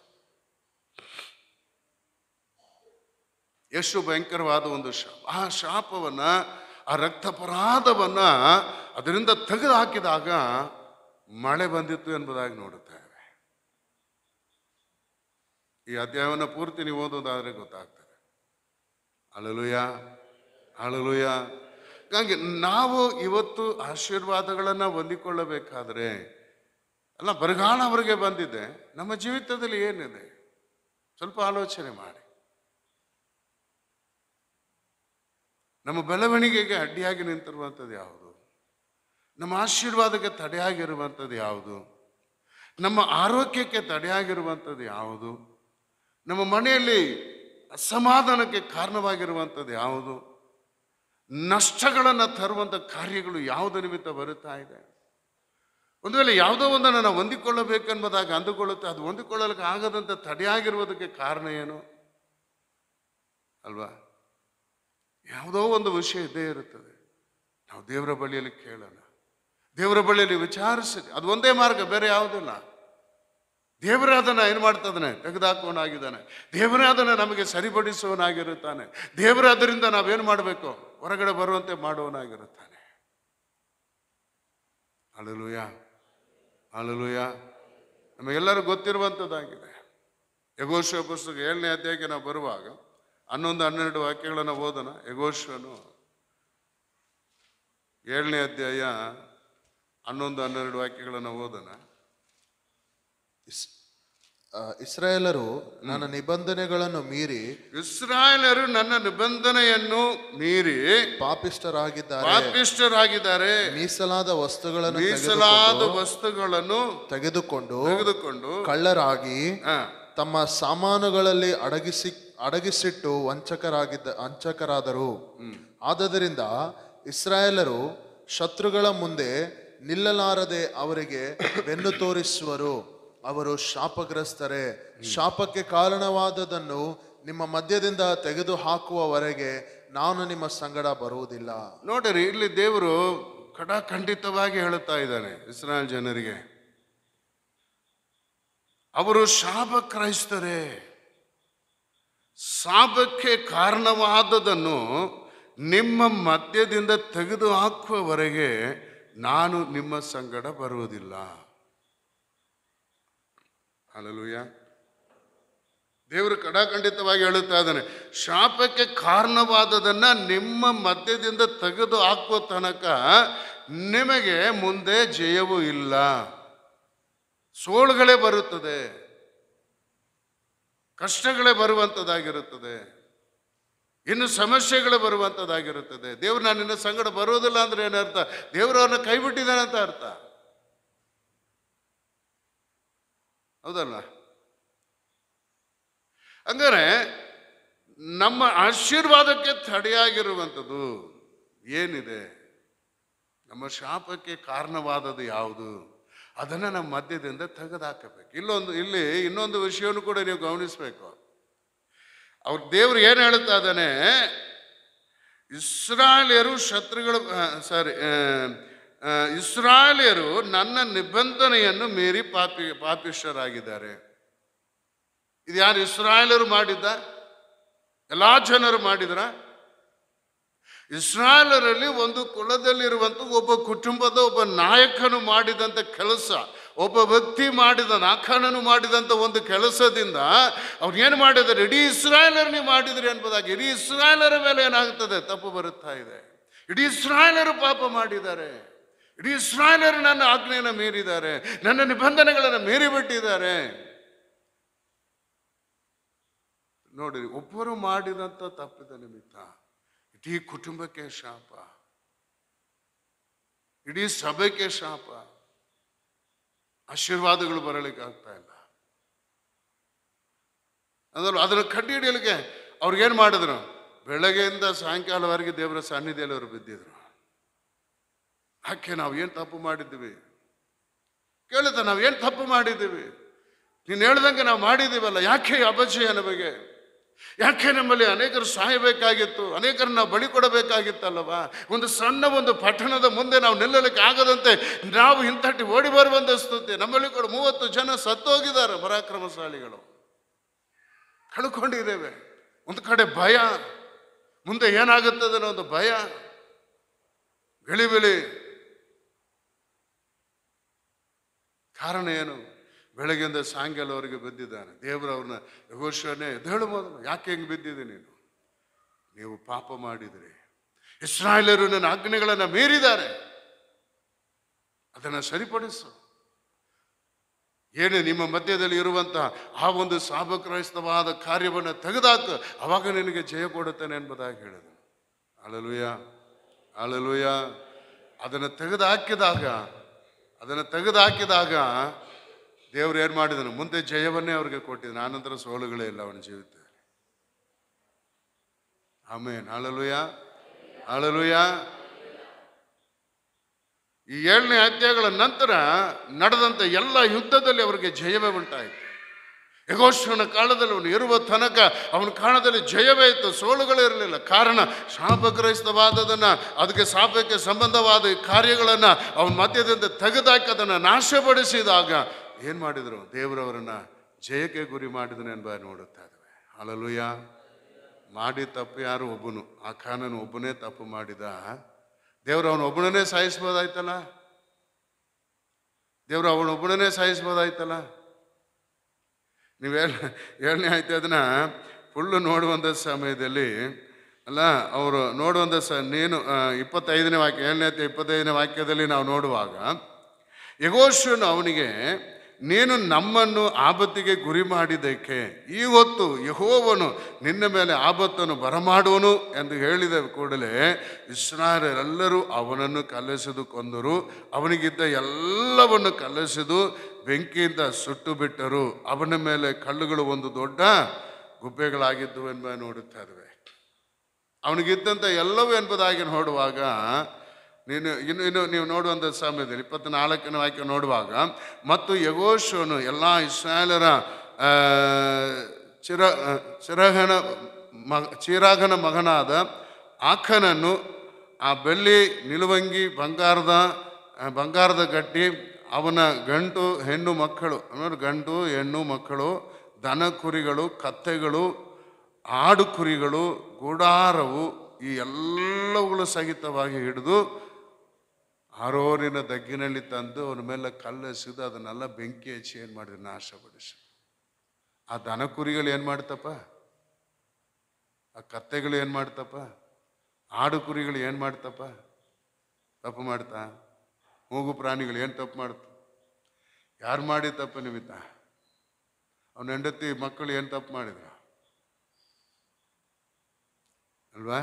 [SPEAKER 1] ಎಷ್ಟು ಭಯಂಕರವಾದ ಒಂದು ಶಾಪ ಆ ಶಾಪವನ್ನ ಆ ರಕ್ತಪರಾಧವನ್ನ ಅದರಿಂದ ತೆಗೆದು ಹಾಕಿದಾಗ ಮಳೆ ಬಂದಿತ್ತು ಎಂಬುದಾಗಿ ನೋಡುತ್ತೆ ಈ ಅಧ್ಯಾಯವನ್ನು ಪೂರ್ತಿ ನೀವು ಓದೋದಾದರೆ ಗೊತ್ತಾಗ್ತದೆ ಅಳಲುಯ ಅಳಲುಯ ಹಾಗೆ ನಾವು ಇವತ್ತು ಆಶೀರ್ವಾದಗಳನ್ನು ಹೊಂದಿಕೊಳ್ಳಬೇಕಾದ್ರೆ ಅಲ್ಲ ಬರಗಾಲ ಅವರಿಗೆ ಬಂದಿದೆ ನಮ್ಮ ಜೀವಿತದಲ್ಲಿ ಏನಿದೆ ಸ್ವಲ್ಪ ಆಲೋಚನೆ ಮಾಡಿ ನಮ್ಮ ಬೆಳವಣಿಗೆಗೆ ಅಡ್ಡಿಯಾಗಿ ನಿಂತಿರುವಂಥದ್ದು ಯಾವುದು ನಮ್ಮ ಆಶೀರ್ವಾದಕ್ಕೆ ತಡೆಯಾಗಿರುವಂಥದ್ದು ಯಾವುದು ನಮ್ಮ ಆರೋಗ್ಯಕ್ಕೆ ತಡೆಯಾಗಿರುವಂಥದ್ದು ಯಾವುದು ನಮ್ಮ ಮನೆಯಲ್ಲಿ ಅಸಮಾಧಾನಕ್ಕೆ ಕಾರಣವಾಗಿರುವಂಥದ್ದು ಯಾವುದು ನಷ್ಟಗಳನ್ನು ತರುವಂಥ ಕಾರ್ಯಗಳು ಯಾವುದು ನಿಮಿತ್ತ ಬರುತ್ತಾ ಇದೆ ಒಂದು ವೇಳೆ ಯಾವುದೋ ಒಂದನ್ನು ನಾವು ಹೊಂದಿಕೊಳ್ಳಬೇಕೆಂಬುದಾಗಿ ಅಂದುಕೊಳ್ಳುತ್ತೆ ಅದು ಹೊಂದಿಕೊಳ್ಳಲಿಕ್ಕೆ ಆಗದಂಥ ತಡೆಯಾಗಿರುವುದಕ್ಕೆ ಕಾರಣ ಏನು ಅಲ್ವಾ ಯಾವುದೋ ಒಂದು ವಿಷಯ ಇದ್ದೇ ಇರುತ್ತದೆ ನಾವು ದೇವರ ಬಳಿಯಲ್ಲಿ ಕೇಳೋಣ ದೇವರ ಬಳಿಯಲ್ಲಿ ವಿಚಾರಿಸಿದೆ ಅದು ಒಂದೇ ಮಾರ್ಗ ಬೇರೆ ಯಾವುದಿಲ್ಲ ದೇವರಾದನ ಏನು ಮಾಡ್ತದಾನೆ ತೆಗೆದಾಕುವನಾಗಿದ್ದಾನೆ ದೇವರಾದನ ನಮಗೆ ಸರಿಪಡಿಸುವನಾಗಿರುತ್ತಾನೆ ದೇವರಾದರಿಂದ ನಾವೇನು ಮಾಡಬೇಕು ಹೊರಗಡೆ ಬರುವಂತೆ ಮಾಡುವನಾಗಿರುತ್ತಾನೆ ಅಳಲುಯ ಅಳಲುಯ ನಮಗೆಲ್ಲರೂ ಗೊತ್ತಿರುವಂಥದ್ದಾಗಿದೆ ಯಗೋಶ ಪುಸ್ತಕ ಏಳನೇ ಅಧ್ಯಾಯಕ್ಕೆ ನಾವು ಬರುವಾಗ ಹನ್ನೊಂದು ಹನ್ನೆರಡು ವಾಕ್ಯಗಳನ್ನು ಓದೋಣ ಯಗೋಶನು ಏಳನೇ ಅಧ್ಯಾಯ ಹನ್ನೊಂದು ಹನ್ನೆರಡು ವಾಕ್ಯಗಳನ್ನು ಓದೋಣ
[SPEAKER 2] ಇಸ್ ಇಸ್ರಾಯೇಲರು ನನ್ನ ನಿಬಂಧನೆಗಳನ್ನು ಮೀರಿ
[SPEAKER 1] ಇಸ್ರಾಯೇಲರು ನನ್ನ ನಿಬಂಧನೆಯನ್ನು ಮೀರಿ ಪಾಪಿಷ್ಟರಾಗಿದ್ದಾರೆ ಪಾಪಿಷ್ಟರಾಗಿದ್ದಾರೆ
[SPEAKER 2] ಮೀಸಲಾದ ವಸ್ತುಗಳನ್ನು ಮೀಸಲಾದ
[SPEAKER 1] ವಸ್ತುಗಳನ್ನು
[SPEAKER 2] ತೆಗೆದುಕೊಂಡು ತೆಗೆದುಕೊಂಡು ಕಳ್ಳರಾಗಿ ತಮ್ಮ ಸಾಮಾನುಗಳಲ್ಲಿ ಅಡಗಿಸಿ ಅಡಗಿಸಿಟ್ಟು ವಂಚಕರಾಗಿದ್ದ ವಂಚಕರಾದರು ಆದ್ದರಿಂದ ಇಸ್ರಾಯೇಲರು ಶತ್ರುಗಳ ಮುಂದೆ ನಿಲ್ಲಲಾರದೆ ಅವರಿಗೆ ಬೆನ್ನು ತೋರಿಸುವರು ಅವರು ಶಾಪಗ್ರಸ್ತರೇ ಶಾಪಕ್ಕೆ ಕಾರಣವಾದದನ್ನು ನಿಮ್ಮ ಮಧ್ಯದಿಂದ ತೆಗೆದು ಹಾಕುವವರೆಗೆ ನಾನು ನಿಮ್ಮ ಸಂಗಡ ಬರುವುದಿಲ್ಲ
[SPEAKER 1] ನೋಡಿರಿ ಇಲ್ಲಿ ದೇವರು ಖಂಡಿತವಾಗಿ ಹೇಳುತ್ತಾ ಇದ್ದಾನೆ ಇಸ್ರಾಯಲ್ ಜನರಿಗೆ ಅವರು ಶಾಪ ಕ್ರೈಸ್ತರೇ ಶಾಪಕ್ಕೆ ಕಾರಣವಾದದನ್ನು ನಿಮ್ಮ ಮಧ್ಯದಿಂದ ತೆಗೆದು ಹಾಕುವವರೆಗೆ ನಾನು ನಿಮ್ಮ ಸಂಗಡ ಬರುವುದಿಲ್ಲ ಅಲ್ಲೂಯ್ಯ ದೇವರು ಕಡಾಖಂಡಿತವಾಗಿ ಹೇಳುತ್ತಾ ಇದ್ದಾನೆ ಶಾಪಕ್ಕೆ ಕಾರಣವಾದದನ್ನು ನಿಮ್ಮ ಮಧ್ಯದಿಂದ ತೆಗೆದು ಹಾಕುವ ತನಕ ನಿಮಗೆ ಮುಂದೆ ಜಯವೂ ಇಲ್ಲ ಸೋಳುಗಳೇ ಬರುತ್ತದೆ ಕಷ್ಟಗಳೇ ಬರುವಂಥದ್ದಾಗಿರುತ್ತದೆ ಇನ್ನು ಸಮಸ್ಯೆಗಳೇ ಬರುವಂಥದ್ದಾಗಿರುತ್ತದೆ ದೇವ್ರು ನಾನು ನಿನ್ನ ಸಂಗಡ ಬರೋದಿಲ್ಲ ಅಂದ್ರೆ ಏನರ್ಥ ದೇವರು ಅವ್ರನ್ನ ಕೈಬಿಟ್ಟಿದ್ದಾನೆ ಅಂತ ಅರ್ಥ ಹೌದಲ್ಲ ಹಂಗಾರೆ ನಮ್ಮ ಆಶೀರ್ವಾದಕ್ಕೆ ತಡೆಯಾಗಿರುವಂಥದ್ದು ಏನಿದೆ ನಮ್ಮ ಶಾಪಕ್ಕೆ ಕಾರಣವಾದದ್ದು ಯಾವುದು ಅದನ್ನು ನಮ್ಮ ಮಧ್ಯದಿಂದ ತೆಗೆದುಹಾಕಬೇಕು ಇಲ್ಲೊಂದು ಇಲ್ಲಿ ಇನ್ನೊಂದು ವಿಷಯವನ್ನು ಕೂಡ ನೀವು ಗಮನಿಸಬೇಕು ಅವ್ರ ದೇವರು ಏನು ಹೇಳ್ತಾ ಇದ್ದಾನೆ ಇಸ್ರಾಲ್ಯರು ಶತ್ರುಗಳು ಸಾರಿ ಇಸ್ರಾಲಿಯರು ನನ್ನ ನಿಬಂಧನೆಯನ್ನು ಮೀರಿ ಪಾಪಿ ಪಾಪಿಷ್ಠರಾಗಿದ್ದಾರೆ ಇದು ಯಾರು ಇಸ್ರಾಯಲರು ಮಾಡಿದ್ದ ಎಲ್ಲ ಜನರು ಮಾಡಿದ್ರ ಇಸ್ರಾಯಲರಲ್ಲಿ ಒಂದು ಕುಲದಲ್ಲಿರುವಂಥ ಒಬ್ಬ ಕುಟುಂಬದ ಒಬ್ಬ ನಾಯಕನು ಮಾಡಿದಂಥ ಕೆಲಸ ಒಬ್ಬ ವ್ಯಕ್ತಿ ಮಾಡಿದ ನಾಖನನು ಮಾಡಿದಂಥ ಒಂದು ಕೆಲಸದಿಂದ ಅವ್ರು ಏನು ಮಾಡಿದ್ದಾರೆ ಇಡೀ ಇಸ್ರಾಯಲರನ್ನೇ ಮಾಡಿದ್ರಿ ಎಂಬುದಾಗಿ ಇಡೀ ಇಸ್ರಾಯಲರ ಮೇಲೆ ಏನಾಗ್ತದೆ ತಪ್ಪು ಬರುತ್ತಾ ಇದೆ ಇಡೀ ಇಸ್ರಾಯಲರು ಪಾಪ ಮಾಡಿದ್ದಾರೆ ಇಡೀ ಇಸ್ರಾಯೇಲರು ನನ್ನ ಆಜ್ಞೆಯನ್ನು ಮೀರಿದ್ದಾರೆ ನನ್ನ ನಿಬಂಧನೆಗಳನ್ನು ಮೀರಿಬಿಟ್ಟಿದ್ದಾರೆ ನೋಡಿ ಒಬ್ಬರು ಮಾಡಿದಂಥ ತಪ್ಪಿದ ನಿಮಿತ್ತ ಇಡೀ ಕುಟುಂಬಕ್ಕೆ ಶಾಪ ಇಡೀ ಸಭೆಗೆ ಶಾಪ ಆಶೀರ್ವಾದಗಳು ಬರಲಿಕ್ಕೆ ಆಗ್ತಾ ಇಲ್ಲ ಅದರಲ್ಲೂ ಅದನ್ನು ಕಡ್ಡಿ ಹಿಡಿಯಲಿಕ್ಕೆ ಅವ್ರಿಗೇನು ಮಾಡಿದ್ರು ಬೆಳಗ್ಗೆಯಿಂದ ಸಾಯಂಕಾಲವರೆಗೆ ದೇವರ ಸಾನ್ನಿಧ್ಯದಲ್ಲಿ ಅವರು ಬಿದ್ದಿದ್ರು ನಾವು ಏನು ತಪ್ಪು ಮಾಡಿದ್ದೀವಿ ನಾವು ಏನು ತಪ್ಪು ಮಾಡಿದ್ದೀವಿ ನೀನು ಹೇಳ್ದಂಗೆ ನಾವು ಮಾಡಿದ್ದೀವಲ್ಲ ಯಾಕೆ ಅಪಜಯ ನಮಗೆ ಯಾಕೆ ನಮ್ಮಲ್ಲಿ ಅನೇಕರು ಸಾಯಬೇಕಾಗಿತ್ತು ನಾವು ಬಳಿ ಕೊಡಬೇಕಾಗಿತ್ತಲ್ಲವಾ ಒಂದು ಸಣ್ಣ ಒಂದು ಪಠಣದ ಮುಂದೆ ನಾವು ನಿಲ್ಲಲಿಕ್ಕೆ ಆಗದಂತೆ ನಾವು ಇಂಥಟ್ಟಿ ಓಡಿ ಬರುವಂತ ಸ್ತುತಿ ನಮ್ಮಲ್ಲಿ ಕೂಡ ಮೂವತ್ತು ಜನ ಸತ್ತೋಗಿದ್ದಾರೆ ಪರಾಕ್ರಮಶಾಲಿಗಳು ಕಳ್ಕೊಂಡಿದ್ದೇವೆ ಒಂದು ಕಡೆ ಭಯ ಮುಂದೆ ಏನಾಗುತ್ತದೆ ಅನ್ನೋ ಒಂದು ಭಯ ಬಿಳಿ ಬಿಳಿ ಕಾರಣ ಏನು ಬೆಳಗ್ಗೆಯಿಂದ ಸಾಯಂಕಾಲವರೆಗೆ ಬಿದ್ದಿದ್ದಾನೆ ದೇವರವ್ರನ್ನ ಘೋಷಣೆ ಎದ್ದು ಹೇಳ್ಬೋದು ಯಾಕೆ ಹೆಂಗೆ ಬಿದ್ದಿದೆ ನೀನು ನೀವು ಪಾಪ ಮಾಡಿದರೆ ಇಸ್ರಾಯ್ಲರು ನನ್ನ ಆಜ್ಞೆಗಳನ್ನು ಮೀರಿದ್ದಾರೆ ಅದನ್ನು ಸರಿಪಡಿಸು ಏನೇ ನಿಮ್ಮ ಮಧ್ಯದಲ್ಲಿ ಇರುವಂತಹ ಆ ಒಂದು ಸಾಬಕ್ರಹಿಸ್ತವಾದ ಕಾರ್ಯವನ್ನು ತೆಗೆದಾಕ ಅವಾಗ ನಿನಗೆ ಜಯ ಕೊಡುತ್ತೇನೆ ಎಂಬುದಾಗಿ ಹೇಳಿದೆ ಅಳಲುಯ್ಯ ಅಳಲುಯ್ಯ ಅದನ್ನು ತೆಗೆದಾಕಿದಾಗ ಅದನ್ನು ತೆಗೆದುಹಾಕಿದಾಗ ದೇವರು ದೇವ್ರು ಏನು ಮಾಡಿದನು ಮುಂದೆ ಜಯವನ್ನೇ ಅವ್ರಿಗೆ ಕೊಟ್ಟಿದ್ದಾನೆ ಆನಂತರ ಸೋಲುಗಳೇ ಇಲ್ಲ ಅವನ ಜೀವಿತ ಆಮೇನ್ ಅಳಲುಯ ಅಳಲುಯ ಈ ಏಳನೇ ಅಧ್ಯಾಯಗಳ ನಂತರ ನಡೆದಂತ ಎಲ್ಲ ಯುದ್ಧದಲ್ಲಿ ಅವರಿಗೆ ಜಯವೇ ಉಂಟಾಯಿತು ಯಗೋಶ್ವನ ಕಾಲದಲ್ಲಿ ಅವನು ಇರುವ ತನಕ ಅವನ ಕಾಲದಲ್ಲಿ ಜಯವೇ ಇತ್ತು ಇರಲಿಲ್ಲ ಕಾರಣ ಶಾಪಗ್ರಹಿತವಾದದನ್ನು ಅದಕ್ಕೆ ಶಾಪಕ್ಕೆ ಸಂಬಂಧವಾದ ಕಾರ್ಯಗಳನ್ನು ಅವನ ಮಧ್ಯದಿಂದ ತೆಗೆದಾಕಿ ಅದನ್ನು ನಾಶಪಡಿಸಿದಾಗ ಏನು ಮಾಡಿದರು ದೇವರವರನ್ನು ಜಯಕ್ಕೆ ಗುರಿ ಮಾಡಿದನು ಎಂಬ ನೋಡುತ್ತಾ ಇದ್ದೇವೆ ಮಾಡಿ ತಪ್ಪು ಯಾರು ಒಬ್ಬನು ಆ ಖಾನನು ಒಬ್ಬನೇ ತಪ್ಪು ಮಾಡಿದ ದೇವರು ಅವನು ಒಬ್ಬನೇ ಸಾಯಿಸ್ಬೋದಾಯ್ತಲ್ಲ ದೇವರು ಅವನೊಬ್ಬನೇ ಸಾಯಿಸ್ಬೋದಾಯ್ತಲ್ಲ ನೀವೇ ಏಳನೇ ಅದನ್ನ ಫುಲ್ಲು ನೋಡುವಂಥ ಸಮಯದಲ್ಲಿ ಅಲ್ಲ ಅವರು ನೋಡುವಂಥ ಸ ನೀನು ಇಪ್ಪತ್ತೈದನೇ ವಾಕ್ಯ ಏಳನೇ ಇಪ್ಪತ್ತೈದನೇ ವಾಕ್ಯದಲ್ಲಿ ನಾವು ನೋಡುವಾಗ ಯಗೋಶನು ಅವನಿಗೆ ನೀನು ನಮ್ಮನ್ನು ಆಪತ್ತಿಗೆ ಗುರಿ ಮಾಡಿದಕ್ಕೆ ಈ ಹೊತ್ತು ಯಹೋವನು ನಿನ್ನ ಮೇಲೆ ಆಪತ್ತನ್ನು ಬರಮಾಡುವನು ಎಂದು ಹೇಳಿದ ಕೂಡಲೇ ಇಸ್ರಾರರೆಲ್ಲರೂ ಅವನನ್ನು ಕಲಸಿದು ಕೊಂದರು ಅವನಿಗಿದ್ದ ಎಲ್ಲವನ್ನು ಕಲಸಿದು ಬೆಂಕಿಯಿಂದ ಸುಟ್ಟು ಬಿಟ್ಟರು ಅವನ ಮೇಲೆ ಕಲ್ಲುಗಳು ಒಂದು ದೊಡ್ಡ ಗುಬ್ಬೆಗಳಾಗಿದ್ದವು ಎಂಬ ನೋಡುತ್ತಾರೆ ಅವನಿಗಿದ್ದಂಥ ಎಲ್ಲವೂ ಎಂಬುದಾಗಿ ನೋಡುವಾಗ ನೀನು ಇನ್ನು ಇನ್ನು ನೀವು ನೋಡುವಂಥ ಸಮಯದಲ್ಲಿ ಇಪ್ಪತ್ನಾಲ್ಕನೇ ವಾಕ್ಯ ನೋಡುವಾಗ ಮತ್ತು ಯಗೋಶನು ಎಲ್ಲ ಇಸ್ರಾಯೇಲರ ಚಿರ ಚಿರಹನ ಮಗ ಚಿರಾಗನ ಮಗನಾದ ಆಖನನ್ನು ಆ ಬೆಳ್ಳಿ ನಿಲುವಂಗಿ ಬಂಗಾರದ ಬಂಗಾರದ ಗಟ್ಟಿ ಅವನ ಗಂಟು ಹೆಣ್ಣು ಮಕ್ಕಳು ಅಂದರೆ ಗಂಟು ಹೆಣ್ಣು ಮಕ್ಕಳು ದನ ಕುರಿಗಳು ಕತ್ತೆಗಳು ಆಡು ಕುರಿಗಳು ಗುಡಾರವು ಈ ಎಲ್ಲವುಗಳು ಸಹಿತವಾಗಿ ಹಿಡಿದು ಆರೋರಿನ ದಗ್ಗಿನಲ್ಲಿ ತಂದು ಅವನ ಮೇಲೆ ಕಲ್ಲು ಅದನ್ನೆಲ್ಲ ಬೆಂಕಿ ಹಚ್ಚಿ ಏನು ಮಾಡಿದ್ರು ಪಡಿಸಿ ಆ ದನ ಕುರಿಗಳು ಏನು ಮಾಡ್ತಪ್ಪ ಆ ಕತ್ತೆಗಳು ಏನು ಮಾಡ್ತಪ್ಪ ಆಡು ಕುರಿಗಳು ಏನು ಮಾಡ್ತಪ್ಪ ತಪ್ಪು ಮಾಡ್ತಾ ಮೂಗು ಪ್ರಾಣಿಗಳು ಏನು ತಪ್ಪು ಮಾಡ್ತ ಯಾರು ಮಾಡಿ ತಪ್ಪು ನಿಮಿತ್ತ ಅವನ ಹೆಂಡತಿ ಮಕ್ಕಳು ಏನು ತಪ್ಪು ಮಾಡಿದ್ರು ಅಲ್ವಾ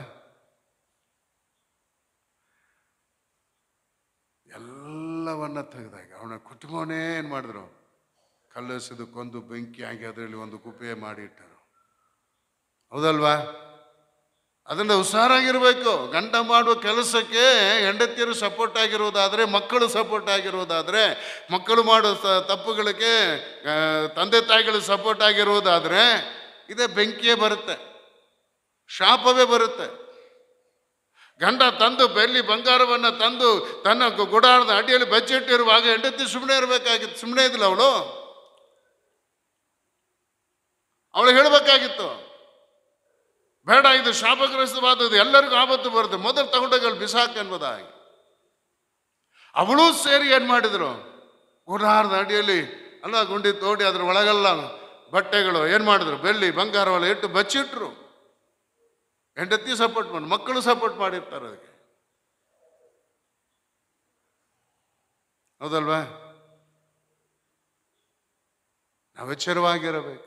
[SPEAKER 1] ಎಲ್ಲವನ್ನ ತೆಗೆದಾಗ ಅವನ ಕುಟುಂಬನೇ ಏನು ಮಾಡಿದ್ರು ಕೊಂದು ಬೆಂಕಿ ಆಗಿ ಅದರಲ್ಲಿ ಒಂದು ಕುಪೆ ಮಾಡಿ ಇಟ್ಟರು ಹೌದಲ್ವಾ ಅದರಿಂದ ಹುಷಾರಾಗಿರಬೇಕು ಗಂಡ ಮಾಡುವ ಕೆಲಸಕ್ಕೆ ಹೆಂಡತಿಯರು ಸಪೋರ್ಟ್ ಆಗಿರುವುದಾದರೆ ಮಕ್ಕಳು ಸಪೋರ್ಟ್ ಆಗಿರುವುದಾದರೆ ಮಕ್ಕಳು ಮಾಡೋ ತಪ್ಪುಗಳಿಗೆ ತಂದೆ ತಾಯಿಗಳು ಸಪೋರ್ಟ್ ಆಗಿರುವುದಾದರೆ ಇದೇ ಬೆಂಕಿಯೇ ಬರುತ್ತೆ ಶಾಪವೇ ಬರುತ್ತೆ ಗಂಡ ತಂದು ಬೆಳ್ಳಿ ಬಂಗಾರವನ್ನು ತಂದು ತನ್ನ ಗುಡಾರದ ಅಡಿಯಲ್ಲಿ ಬಚ್ಚಿಟ್ಟಿರುವಾಗ ಹೆಂಡತಿ ಸುಮ್ಮನೆ ಇರಬೇಕಾಗಿತ್ತು ಸುಮ್ಮನೆ ಇದ್ದಿಲ್ಲ ಅವಳು ಅವಳು ಹೇಳಬೇಕಾಗಿತ್ತು ಬೇಡ ಇದು ಶಾಪಗ್ರಸ್ತವಾದದ್ದು ಎಲ್ಲರಿಗೂ ಆಪತ್ತು ಬರುತ್ತೆ ಮೊದಲು ತಗೊಂಡೋಗಿ ಬಿಸಾಕ ಎಂಬುದಾಗಿ ಅವಳು ಸೇರಿ ಏನು ಮಾಡಿದರು ಗುಡಾರದ ಅಡಿಯಲ್ಲಿ ಅಲ್ಲ ಗುಂಡಿ ತೋಡಿ ಅದ್ರ ಒಳಗೆಲ್ಲ ಬಟ್ಟೆಗಳು ಏನು ಮಾಡಿದ್ರು ಬೆಳ್ಳಿ ಬಂಗಾರವೆಲ್ಲ ಇಟ್ಟು ಬಚ್ಚಿಟ್ರು ಹೆಂಡತಿ ಸಪೋರ್ಟ್ ಮಾಡಿ ಮಕ್ಕಳು ಸಪೋರ್ಟ್ ಮಾಡಿರ್ತಾರೆ ಅದಕ್ಕೆ ಹೌದಲ್ವಾ ನಾವು ಎಚ್ಚರವಾಗಿರಬೇಕು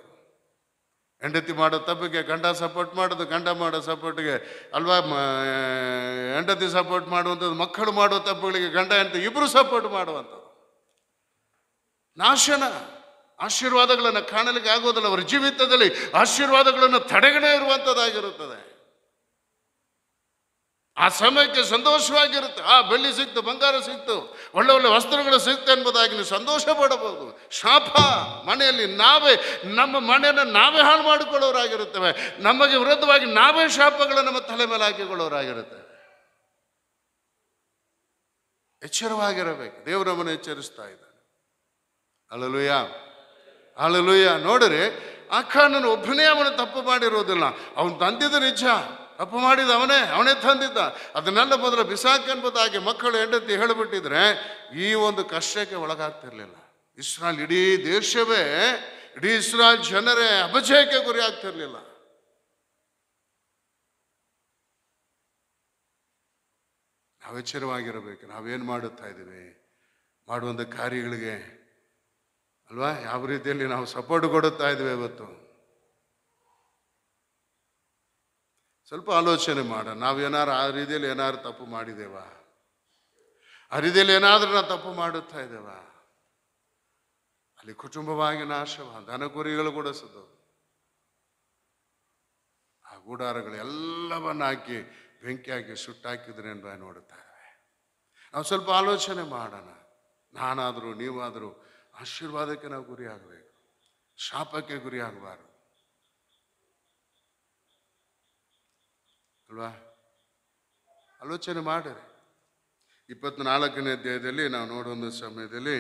[SPEAKER 1] ಹೆಂಡತಿ ಮಾಡೋ ತಪ್ಪಿಗೆ ಗಂಡ ಸಪೋರ್ಟ್ ಮಾಡೋದು ಗಂಡ ಮಾಡೋ ಸಪೋರ್ಟ್ಗೆ ಅಲ್ವಾ ಹೆಂಡತಿ ಸಪೋರ್ಟ್ ಮಾಡುವಂಥದ್ದು ಮಕ್ಕಳು ಮಾಡೋ ತಪ್ಪುಗಳಿಗೆ ಗಂಡ ಹೆಂಡತಿ ಇಬ್ಬರು ಸಪೋರ್ಟ್ ಮಾಡುವಂಥದ್ದು ನಾಶನ ಆಶೀರ್ವಾದಗಳನ್ನು ಕಾಣಲಿಕ್ಕೆ ಆಗೋದಿಲ್ಲ ಅವರ ಜೀವಿತದಲ್ಲಿ ಆಶೀರ್ವಾದಗಳನ್ನು ತಡೆಗಡೆ ಇರುವಂಥದ್ದಾಗಿರುತ್ತದೆ ಆ ಸಮಯಕ್ಕೆ ಸಂತೋಷವಾಗಿರುತ್ತೆ ಆ ಬೆಳ್ಳಿ ಸಿಕ್ತು ಬಂಗಾರ ಸಿಕ್ತು ಒಳ್ಳೆ ಒಳ್ಳೆ ವಸ್ತ್ರಗಳು ಸಿಕ್ತು ಎಂಬುದಾಗಿ ನೀವು ಸಂತೋಷ ಪಡಬಹುದು ಶಾಪ ಮನೆಯಲ್ಲಿ ನಾವೇ ನಮ್ಮ ಮನೆಯನ್ನು ನಾವೇ ಹಾಳು ಮಾಡಿಕೊಳ್ಳೋರಾಗಿರುತ್ತೇವೆ ನಮಗೆ ವಿರುದ್ಧವಾಗಿ ನಾವೇ ಶಾಪಗಳನ್ನು ನಮ್ಮ ತಲೆ ಮೇಲೆ ಹಾಕಿಕೊಳ್ಳೋರಾಗಿರುತ್ತೇವೆ ಎಚ್ಚರವಾಗಿರಬೇಕು ದೇವರು ನಮ್ಮನ್ನು ಎಚ್ಚರಿಸ್ತಾ ಇದ್ದಾನೆ ಅಳಲುಯ್ಯ ಅಳಲುಯ್ಯ ನೋಡ್ರಿ ಅಕ್ಕ ನಾನು ಒಬ್ಬನೇ ಅವನು ತಪ್ಪು ಮಾಡಿರೋದಿಲ್ಲ ಅವನು ತಂದಿದ್ದು ನಿಜ ತಪ್ಪು ಮಾಡಿದ ಅವನೇ ಅವನೇ ತಂದಿದ್ದ ಅದನ್ನೆಲ್ಲ ಮೊದಲು ಬಿಸಾಕನ್ಬೋದು ಹಾಗೆ ಮಕ್ಕಳು ಹೆಂಡತಿ ಹೇಳಿಬಿಟ್ಟಿದ್ರೆ ಈ ಒಂದು ಕಷ್ಟಕ್ಕೆ ಒಳಗಾಗ್ತಿರ್ಲಿಲ್ಲ ಇಸ್ರಾಲ್ ಇಡೀ ದೇಶವೇ ಇಡೀ ಇಸ್ರಾಲ್ ಜನರೇ ಅಪಜಯಕ್ಕೆ ಗುರಿ ಆಗ್ತಿರ್ಲಿಲ್ಲ ನಾವು ಎಚ್ಚರವಾಗಿರಬೇಕು ನಾವೇನು ಮಾಡುತ್ತಾ ಇದ್ದೀವಿ ಮಾಡುವಂಥ ಕಾರ್ಯಗಳಿಗೆ ಅಲ್ವಾ ಯಾವ ರೀತಿಯಲ್ಲಿ ನಾವು ಸಪೋರ್ಟ್ ಕೊಡುತ್ತಾ ಇದ್ದೀವಿ ಇವತ್ತು ಸ್ವಲ್ಪ ಆಲೋಚನೆ ಮಾಡೋಣ ನಾವು ಏನಾರು ಆ ರೀತಿಯಲ್ಲಿ ಏನಾದ್ರು ತಪ್ಪು ಮಾಡಿದ್ದೇವಾ ಆ ರೀತಿಯಲ್ಲಿ ಏನಾದರೂ ನಾವು ತಪ್ಪು ಮಾಡುತ್ತಾ ಇದ್ದೇವಾ ಅಲ್ಲಿ ಕುಟುಂಬವಾಗಿ ನಾಶವ ಕುರಿಗಳು ಕೂಡ ಸದ್ದು ಆ ಗೂಡಾರಗಳು ಹಾಕಿ ಬೆಂಕಿ ಹಾಕಿ ಸುಟ್ಟಾಕಿದ್ರೆ ಎಂದು ನೋಡುತ್ತಾ ನಾವು ಸ್ವಲ್ಪ ಆಲೋಚನೆ ಮಾಡೋಣ ನಾನಾದರೂ ನೀವಾದರೂ ಆಶೀರ್ವಾದಕ್ಕೆ ನಾವು ಗುರಿಯಾಗಬೇಕು ಶಾಪಕ್ಕೆ ಗುರಿಯಾಗಬಾರ್ದು ಅಲ್ವಾ ಆಲೋಚನೆ ಮಾಡಿರಿ ಇಪ್ಪತ್ನಾಲ್ಕನೇ ಅಧ್ಯಾಯದಲ್ಲಿ ನಾವು ನೋಡುವಂಥ ಸಮಯದಲ್ಲಿ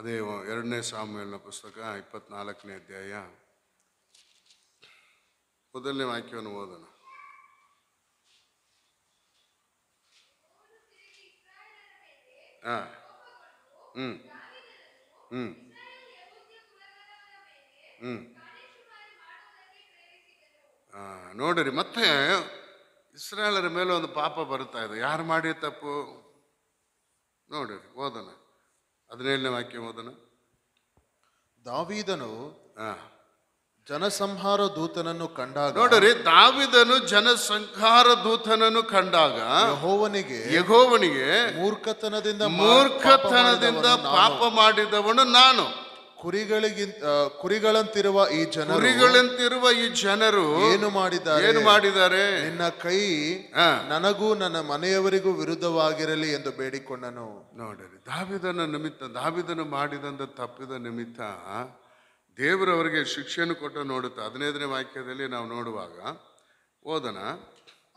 [SPEAKER 1] ಅದೇ ಎರಡನೇ ಸಾಮ್ಯಲ್ನ ಪುಸ್ತಕ ಇಪ್ಪತ್ನಾಲ್ಕನೇ ಅಧ್ಯಾಯ ಮೊದಲನೇ ವಾಕ್ಯವನ್ನು ಓದೋಣ
[SPEAKER 2] ಹಾಂ ಹ್ಞೂ ಹ್ಞೂ
[SPEAKER 1] ಹ್ಞೂ ನೋಡಿರಿ ಮತ್ತೆ ಇಸ್ರಾಯೇಲರ ಮೇಲೆ ಒಂದು ಪಾಪ ಬರ್ತಾ ಇದೆ ಯಾರು ಮಾಡಿ ತಪ್ಪು ನೋಡಿರಿ ಓದೋಣ ಹದಿನೇಳನೇ ವಾಕ್ಯ ಓದೋಣ
[SPEAKER 2] ದಾವೀದನು ಜನಸಂಹಾರ ದೂತನನ್ನು ಕಂಡಾಗ ನೋಡ್ರಿ
[SPEAKER 1] ದಾವಿದನು ಜನಸಂಹಾರ ದೂತನನ್ನು ಕಂಡಾಗ ಹೋವನಿಗೆ ಯಹೋವನಿಗೆ
[SPEAKER 2] ಮೂರ್ಖತನದಿಂದ ಮೂರ್ಖತನದಿಂದ ಪಾಪ ಮಾಡಿದವನು ನಾನು ಕುರಿಗಳಿಗಿಂತ ಕುರಿಗಳಂತಿರುವ ಈ ಜನರು ಕುರಿಗಳಂತಿರುವ ಈ ಜನರು ಏನು ಮಾಡಿದ್ದಾರೆ ಏನು ಮಾಡಿದ್ದಾರೆ ನಿನ್ನ ಕೈ ನನಗೂ ನನ್ನ ಮನೆಯವರಿಗೂ ವಿರುದ್ಧವಾಗಿರಲಿ ಎಂದು ಬೇಡಿಕೊಂಡನು
[SPEAKER 1] ನೋಡ್ರಿ ದಾವಿದನ ನಿಮಿತ್ತ ದಾವಿದನು ಮಾಡಿದಂತ ತಪ್ಪಿದ ನಿಮಿತ್ತ ದೇವರವರಿಗೆ ಶಿಕ್ಷೆಯನ್ನು ಕೊಟ್ಟು ನೋಡುತ್ತೆ ಹದಿನೈದನೇ ವಾಕ್ಯದಲ್ಲಿ ನಾವು ನೋಡುವಾಗ
[SPEAKER 2] ಓದೋಣ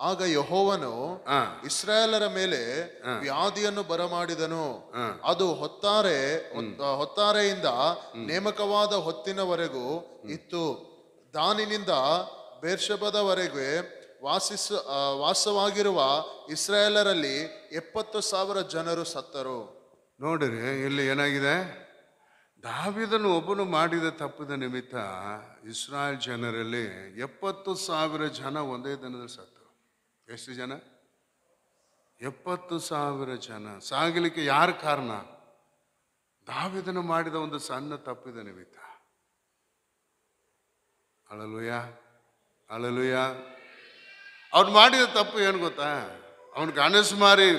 [SPEAKER 2] ಆಗ ಯಹೋವನು ಇಸ್ರಾಯೇಲರ ಮೇಲೆ ವ್ಯಾಧಿಯನ್ನು ಬರಮಾಡಿದನು ಅದು ಹೊತ್ತಾರೆ ಹೊತ್ತಾರೆಯಿಂದ ನೇಮಕವಾದ ಹೊತ್ತಿನವರೆಗೂ ಇತ್ತು ದಾನಿನಿಂದ ಬೇರ್ಷಬದವರೆಗೆ ವಾಸಿಸ ವಾಸವಾಗಿರುವ ಇಸ್ರಾಯೇಲರಲ್ಲಿ ಎಪ್ಪತ್ತು ಸಾವಿರ ಜನರು ಸತ್ತರು
[SPEAKER 1] ನೋಡ್ರಿ ಇಲ್ಲಿ ಏನಾಗಿದೆ
[SPEAKER 2] ದಾವಿದನು ಒಬ್ಬನು
[SPEAKER 1] ಮಾಡಿದ ತಪ್ಪದ ನಿಮಿತ್ತ ಇಸ್ರಾಯೇಲ್ ಜನರಲ್ಲಿ ಎಪ್ಪತ್ತು ಸಾವಿರ ಜನ ಒಂದೇ ದಿನದಲ್ಲಿ ಸತ್ತರು ಎಷ್ಟು ಜನ ಎಪ್ಪತ್ತು ಸಾವಿರ ಜನ ಸಾಗಲಿಕ್ಕೆ ಯಾರ ಕಾರಣ ದಾವಿದನು ಮಾಡಿದ ಒಂದು ಸಣ್ಣ ತಪ್ಪಿದ ನಿಮಿತ್ತ ಅಳಲುಯ ಅಳಲುಯ ಅವ್ನು ಮಾಡಿದ ತಪ್ಪು ಏನು ಗೊತ್ತಾ ಅವನು ಗಣೇಶ್ ಮಾರಿ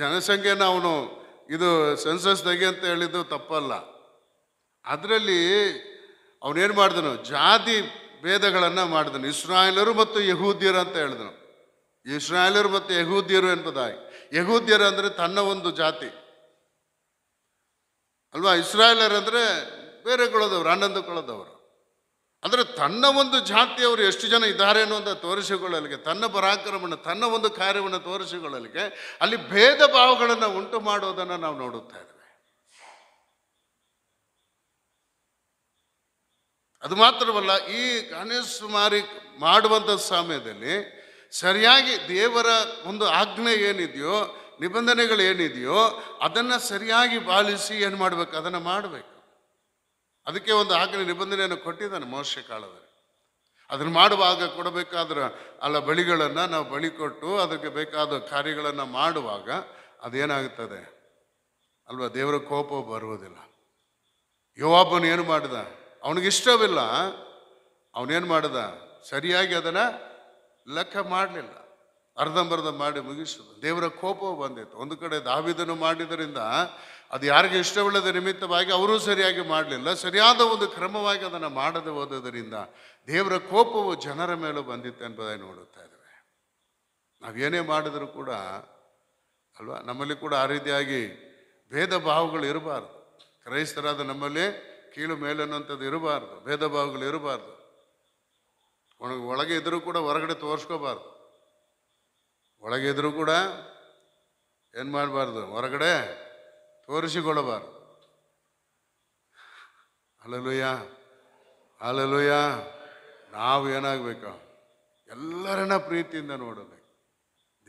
[SPEAKER 1] ಜನಸಂಖ್ಯೆನ ಅವನು ಇದು ಸೆನ್ಸಸ್ ತೆಗೆ ಅಂತ ಹೇಳಿದ್ದು ತಪ್ಪಲ್ಲ ಅದರಲ್ಲಿ ಅವನೇನು ಮಾಡಿದನು ಜಾತಿ ಭೇದಗಳನ್ನು ಮಾಡಿದನು ಇಸ್ರಾಯೇಲರು ಮತ್ತು ಯಹೂದ್ಯರು ಅಂತ ಹೇಳಿದನು ಇಸ್ರಾಯೇಲರು ಮತ್ತು ಯಹೂದ್ಯರು ಎಂಬುದಾಗಿ ಯಹೂದ್ಯರು ಅಂದರೆ ತನ್ನ ಒಂದು ಜಾತಿ ಅಲ್ವಾ ಇಸ್ರಾಯೇಲರು ಅಂದರೆ ಬೇರೆ ಕೊಳದವರು ಆನಂದ ಕೊಳದವರು ಅಂದರೆ ತನ್ನ ಒಂದು ಜಾತಿಯವರು ಎಷ್ಟು ಜನ ಇದ್ದಾರೆ ಅಂತ ತೋರಿಸಿಕೊಳ್ಳಲಿಕ್ಕೆ ತನ್ನ ಪರಾಕ್ರಮವನ್ನು ತನ್ನ ಒಂದು ಕಾರ್ಯವನ್ನು ತೋರಿಸಿಕೊಳ್ಳಲಿಕ್ಕೆ ಅಲ್ಲಿ ಭೇದ ಭಾವಗಳನ್ನು ಉಂಟು ಮಾಡೋದನ್ನು ನಾವು ನೋಡುತ್ತಾ ಇದ್ದೇವೆ ಅದು ಮಾತ್ರವಲ್ಲ ಈ ಗಣೇಶ್ ಮಾಡುವಂಥ ಸಮಯದಲ್ಲಿ ಸರಿಯಾಗಿ ದೇವರ ಒಂದು ಆಜ್ಞೆ ಏನಿದೆಯೋ ನಿಬಂಧನೆಗಳು ಏನಿದೆಯೋ ಅದನ್ನು ಸರಿಯಾಗಿ ಪಾಲಿಸಿ ಏನು ಮಾಡಬೇಕು ಅದನ್ನು ಮಾಡಬೇಕು ಅದಕ್ಕೆ ಒಂದು ಆಜ್ಞೆ ನಿಬಂಧನೆಯನ್ನು ಕೊಟ್ಟಿದ್ದಾನೆ ಮೋಶ ಕಾಲದಲ್ಲಿ ಅದನ್ನು ಮಾಡುವಾಗ ಕೊಡಬೇಕಾದ್ರೆ ಅಲ್ಲ ಬಳಿಗಳನ್ನು ನಾವು ಬಳಿ ಕೊಟ್ಟು ಅದಕ್ಕೆ ಬೇಕಾದ ಕಾರ್ಯಗಳನ್ನು ಮಾಡುವಾಗ ಅದೇನಾಗುತ್ತದೆ ಅಲ್ವಾ ದೇವರ ಕೋಪ ಬರುವುದಿಲ್ಲ ಯೋವಾಬನು ಏನು ಮಾಡಿದ ಅವನಿಗಿಷ್ಟವಿಲ್ಲ ಅವನೇನು ಮಾಡಿದ ಸರಿಯಾಗಿ ಅದನ್ನು ಲೆಕ್ಕ ಮಾಡಲಿಲ್ಲ ಅರ್ಧಂಬರ್ಧ ಮಾಡಿ ಮುಗಿಸಿದ್ರು ದೇವರ ಕೋಪ ಬಂದಿತ್ತು ಒಂದು ಕಡೆ ದಾವಿದನು ಮಾಡಿದರಿಂದ ಅದು ಯಾರಿಗೆ ಇಷ್ಟವಿಲ್ಲದ ನಿಮಿತ್ತವಾಗಿ ಅವರೂ ಸರಿಯಾಗಿ ಮಾಡಲಿಲ್ಲ ಸರಿಯಾದ ಒಂದು ಕ್ರಮವಾಗಿ ಅದನ್ನು ಮಾಡದೆ ಹೋದದರಿಂದ ದೇವರ ಕೋಪವು ಜನರ ಮೇಲೂ ಬಂದಿತ್ತು ಎಂಬುದಾಗಿ ನೋಡುತ್ತಾ ಇದ್ದೇವೆ ನಾವೇನೇ ಮಾಡಿದರೂ ಕೂಡ ಅಲ್ವಾ ನಮ್ಮಲ್ಲಿ ಕೂಡ ಆ ರೀತಿಯಾಗಿ ಭೇದ ಭಾವಗಳು ಇರಬಾರ್ದು ಕ್ರೈಸ್ತರಾದ ನಮ್ಮಲ್ಲಿ ಕೀಳು ಅನ್ನುವಂಥದ್ದು ಇರಬಾರ್ದು ಭೇದ ಭಾವಗಳು ಇರಬಾರ್ದು ಒಣಗ ಒಳಗೆ ಇದ್ರೂ ಕೂಡ ಹೊರಗಡೆ ತೋರಿಸ್ಕೋಬಾರ್ದು ಒಳಗೆ ಇದ್ರೂ ಕೂಡ ಏನು ಮಾಡಬಾರ್ದು ಹೊರಗಡೆ ತೋರಿಸಿಕೊಳ್ಳಬಾರ್ದು ಅಲ್ಲಲುಯ್ಯ ಅಲ್ಲಲುಯ್ಯ ನಾವು ಏನಾಗಬೇಕು ಎಲ್ಲರನ್ನ ಪ್ರೀತಿಯಿಂದ ನೋಡಬೇಕು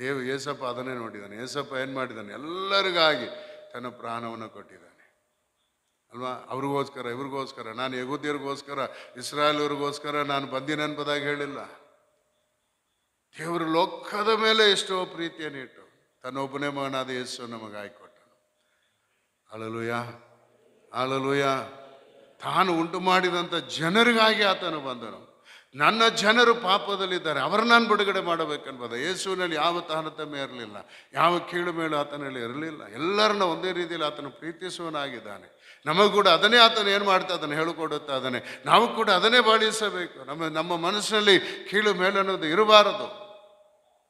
[SPEAKER 1] ದೇವ್ ಏಸಪ್ಪ ಅದನ್ನೇ ನೋಡಿದ್ದಾನೆ ಏಸಪ್ಪ ಏನು ಮಾಡಿದ್ದಾನೆ ಎಲ್ಲರಿಗಾಗಿ ತನ್ನ ಪ್ರಾಣವನ್ನು ಕೊಟ್ಟಿದ್ದಾನೆ ಅಲ್ವಾ ಅವ್ರಿಗೋಸ್ಕರ ಇವ್ರಿಗೋಸ್ಕರ ನಾನು ಯಗುದಿಯವ್ರಿಗೋಸ್ಕರ ಇಸ್ರಾಯಲ್ವ್ರಿಗೋಸ್ಕರ ನಾನು ಬಂದಿನ ಪದಾಗ ಹೇಳಿಲ್ಲ ದೇವರು ಲೋಕದ ಮೇಲೆ ಎಷ್ಟೋ ಪ್ರೀತಿಯನ್ನು ತನ್ನ ತನ್ನೊಬ್ಬನೇ ಮಗನಾದ ಯಸ್ಸು ನಮಗೆ ಆಯ್ಕೊಟ್ಟನು ಅಳಲುಯ ಅಳಲುಯ ತಾನು ಉಂಟು ಮಾಡಿದಂಥ ಜನರಿಗಾಗಿ ಆತನು ಬಂದನು ನನ್ನ ಜನರು ಪಾಪದಲ್ಲಿದ್ದಾರೆ ಅವರು ನಾನು ಬಿಡುಗಡೆ ಮಾಡಬೇಕನ್ಬೋದು ಯೇಸುವಿನಲ್ಲಿ ಯಾವ ತಾನತಮ್ಯ ಇರಲಿಲ್ಲ ಯಾವ ಕೀಳು ಮೇಲೂ ಆತನಲ್ಲಿ ಇರಲಿಲ್ಲ ಎಲ್ಲರನ್ನ ಒಂದೇ ರೀತಿಯಲ್ಲಿ ಆತನು ಪ್ರೀತಿಸುವನಾಗಿದ್ದಾನೆ ನಮಗೂ ಕೂಡ ಅದನ್ನೇ ಆತನ ಏನು ಮಾಡ್ತಾ ಅದನ್ನು ಹೇಳಿಕೊಡುತ್ತಾ ಅದನ್ನೇ ನಾವು ಕೂಡ ಅದನ್ನೇ ಬಾಳಿಸಬೇಕು ನಮ್ಮ ನಮ್ಮ ಮನಸ್ಸಿನಲ್ಲಿ ಕೀಳು ಮೇಲೆ ಅನ್ನೋದು ಇರಬಾರದು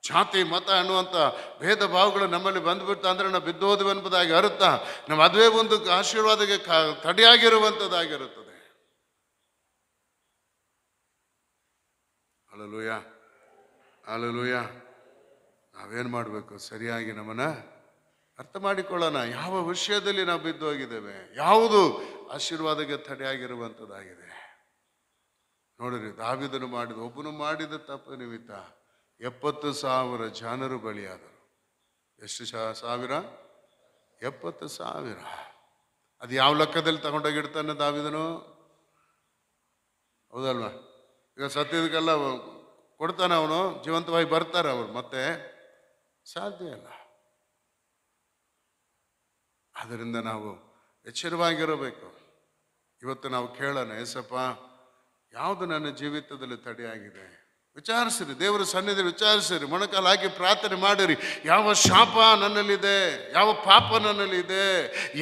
[SPEAKER 1] ಜಾತಿ ಮತ ಅನ್ನುವಂಥ ಭೇದ ಭಾವಗಳು ನಮ್ಮಲ್ಲಿ ಬಂದುಬಿಡ್ತಾ ಅಂದರೆ ನಾವು ಬಿದ್ದೋದು ಎಂಬುದಾಗಿ ಅರುತ್ತಾ ನಮ್ಮ ಅದುವೇ ಒಂದು ಆಶೀರ್ವಾದಕ್ಕೆ ತಡೆಯಾಗಿರುವಂಥದ್ದಾಗಿರುತ್ತದೆ ಅಲಲೂಯ ಅಲಲೂಯ ನಾವೇನು ಮಾಡಬೇಕು ಸರಿಯಾಗಿ ನಮ್ಮನ್ನು ಅರ್ಥ ಮಾಡಿಕೊಳ್ಳೋಣ ಯಾವ ವಿಷಯದಲ್ಲಿ ನಾವು ಬಿದ್ದು ಹೋಗಿದ್ದೇವೆ ಯಾವುದು ಆಶೀರ್ವಾದಕ್ಕೆ ತಡೆಯಾಗಿರುವಂಥದ್ದಾಗಿದೆ ನೋಡಿರಿ ದಾವಿದನು ಮಾಡಿದ ಒಬ್ಬನು ಮಾಡಿದ ತಪ್ಪು ನಿಮಿತ್ತ ಎಪ್ಪತ್ತು ಸಾವಿರ ಜನರು ಬಲಿಯಾದರು ಎಷ್ಟು ಸಾವಿರ ಎಪ್ಪತ್ತು ಸಾವಿರ ಅದು ಯಾವ ಲೆಕ್ಕದಲ್ಲಿ ತಗೊಂಡೋಗಿಡ್ತಾನೆ ದಾವಿದನು ಹೌದಲ್ವಾ ಈಗ ಸತ್ಯದಕ್ಕೆಲ್ಲ ಕೊಡ್ತಾನೆ ಅವನು ಜೀವಂತವಾಗಿ ಬರ್ತಾರೆ ಅವರು ಮತ್ತೆ ಸಾಧ್ಯ ಇಲ್ಲ ಆದ್ದರಿಂದ ನಾವು ಎಚ್ಚರವಾಗಿರಬೇಕು ಇವತ್ತು ನಾವು ಕೇಳೋಣ ಏಸಪ್ಪ ಯಾವುದು ನನ್ನ ಜೀವಿತದಲ್ಲಿ ತಡೆಯಾಗಿದೆ ವಿಚಾರಿಸಿರಿ ದೇವರ ಸನ್ನಿಧಿ ವಿಚಾರಿಸಿರಿ ಮೊಣಕಾಲು ಹಾಕಿ ಪ್ರಾರ್ಥನೆ ಮಾಡಿರಿ ಯಾವ ಶಾಪ ನನ್ನಲ್ಲಿದೆ ಯಾವ ಪಾಪ ನನ್ನಲ್ಲಿದೆ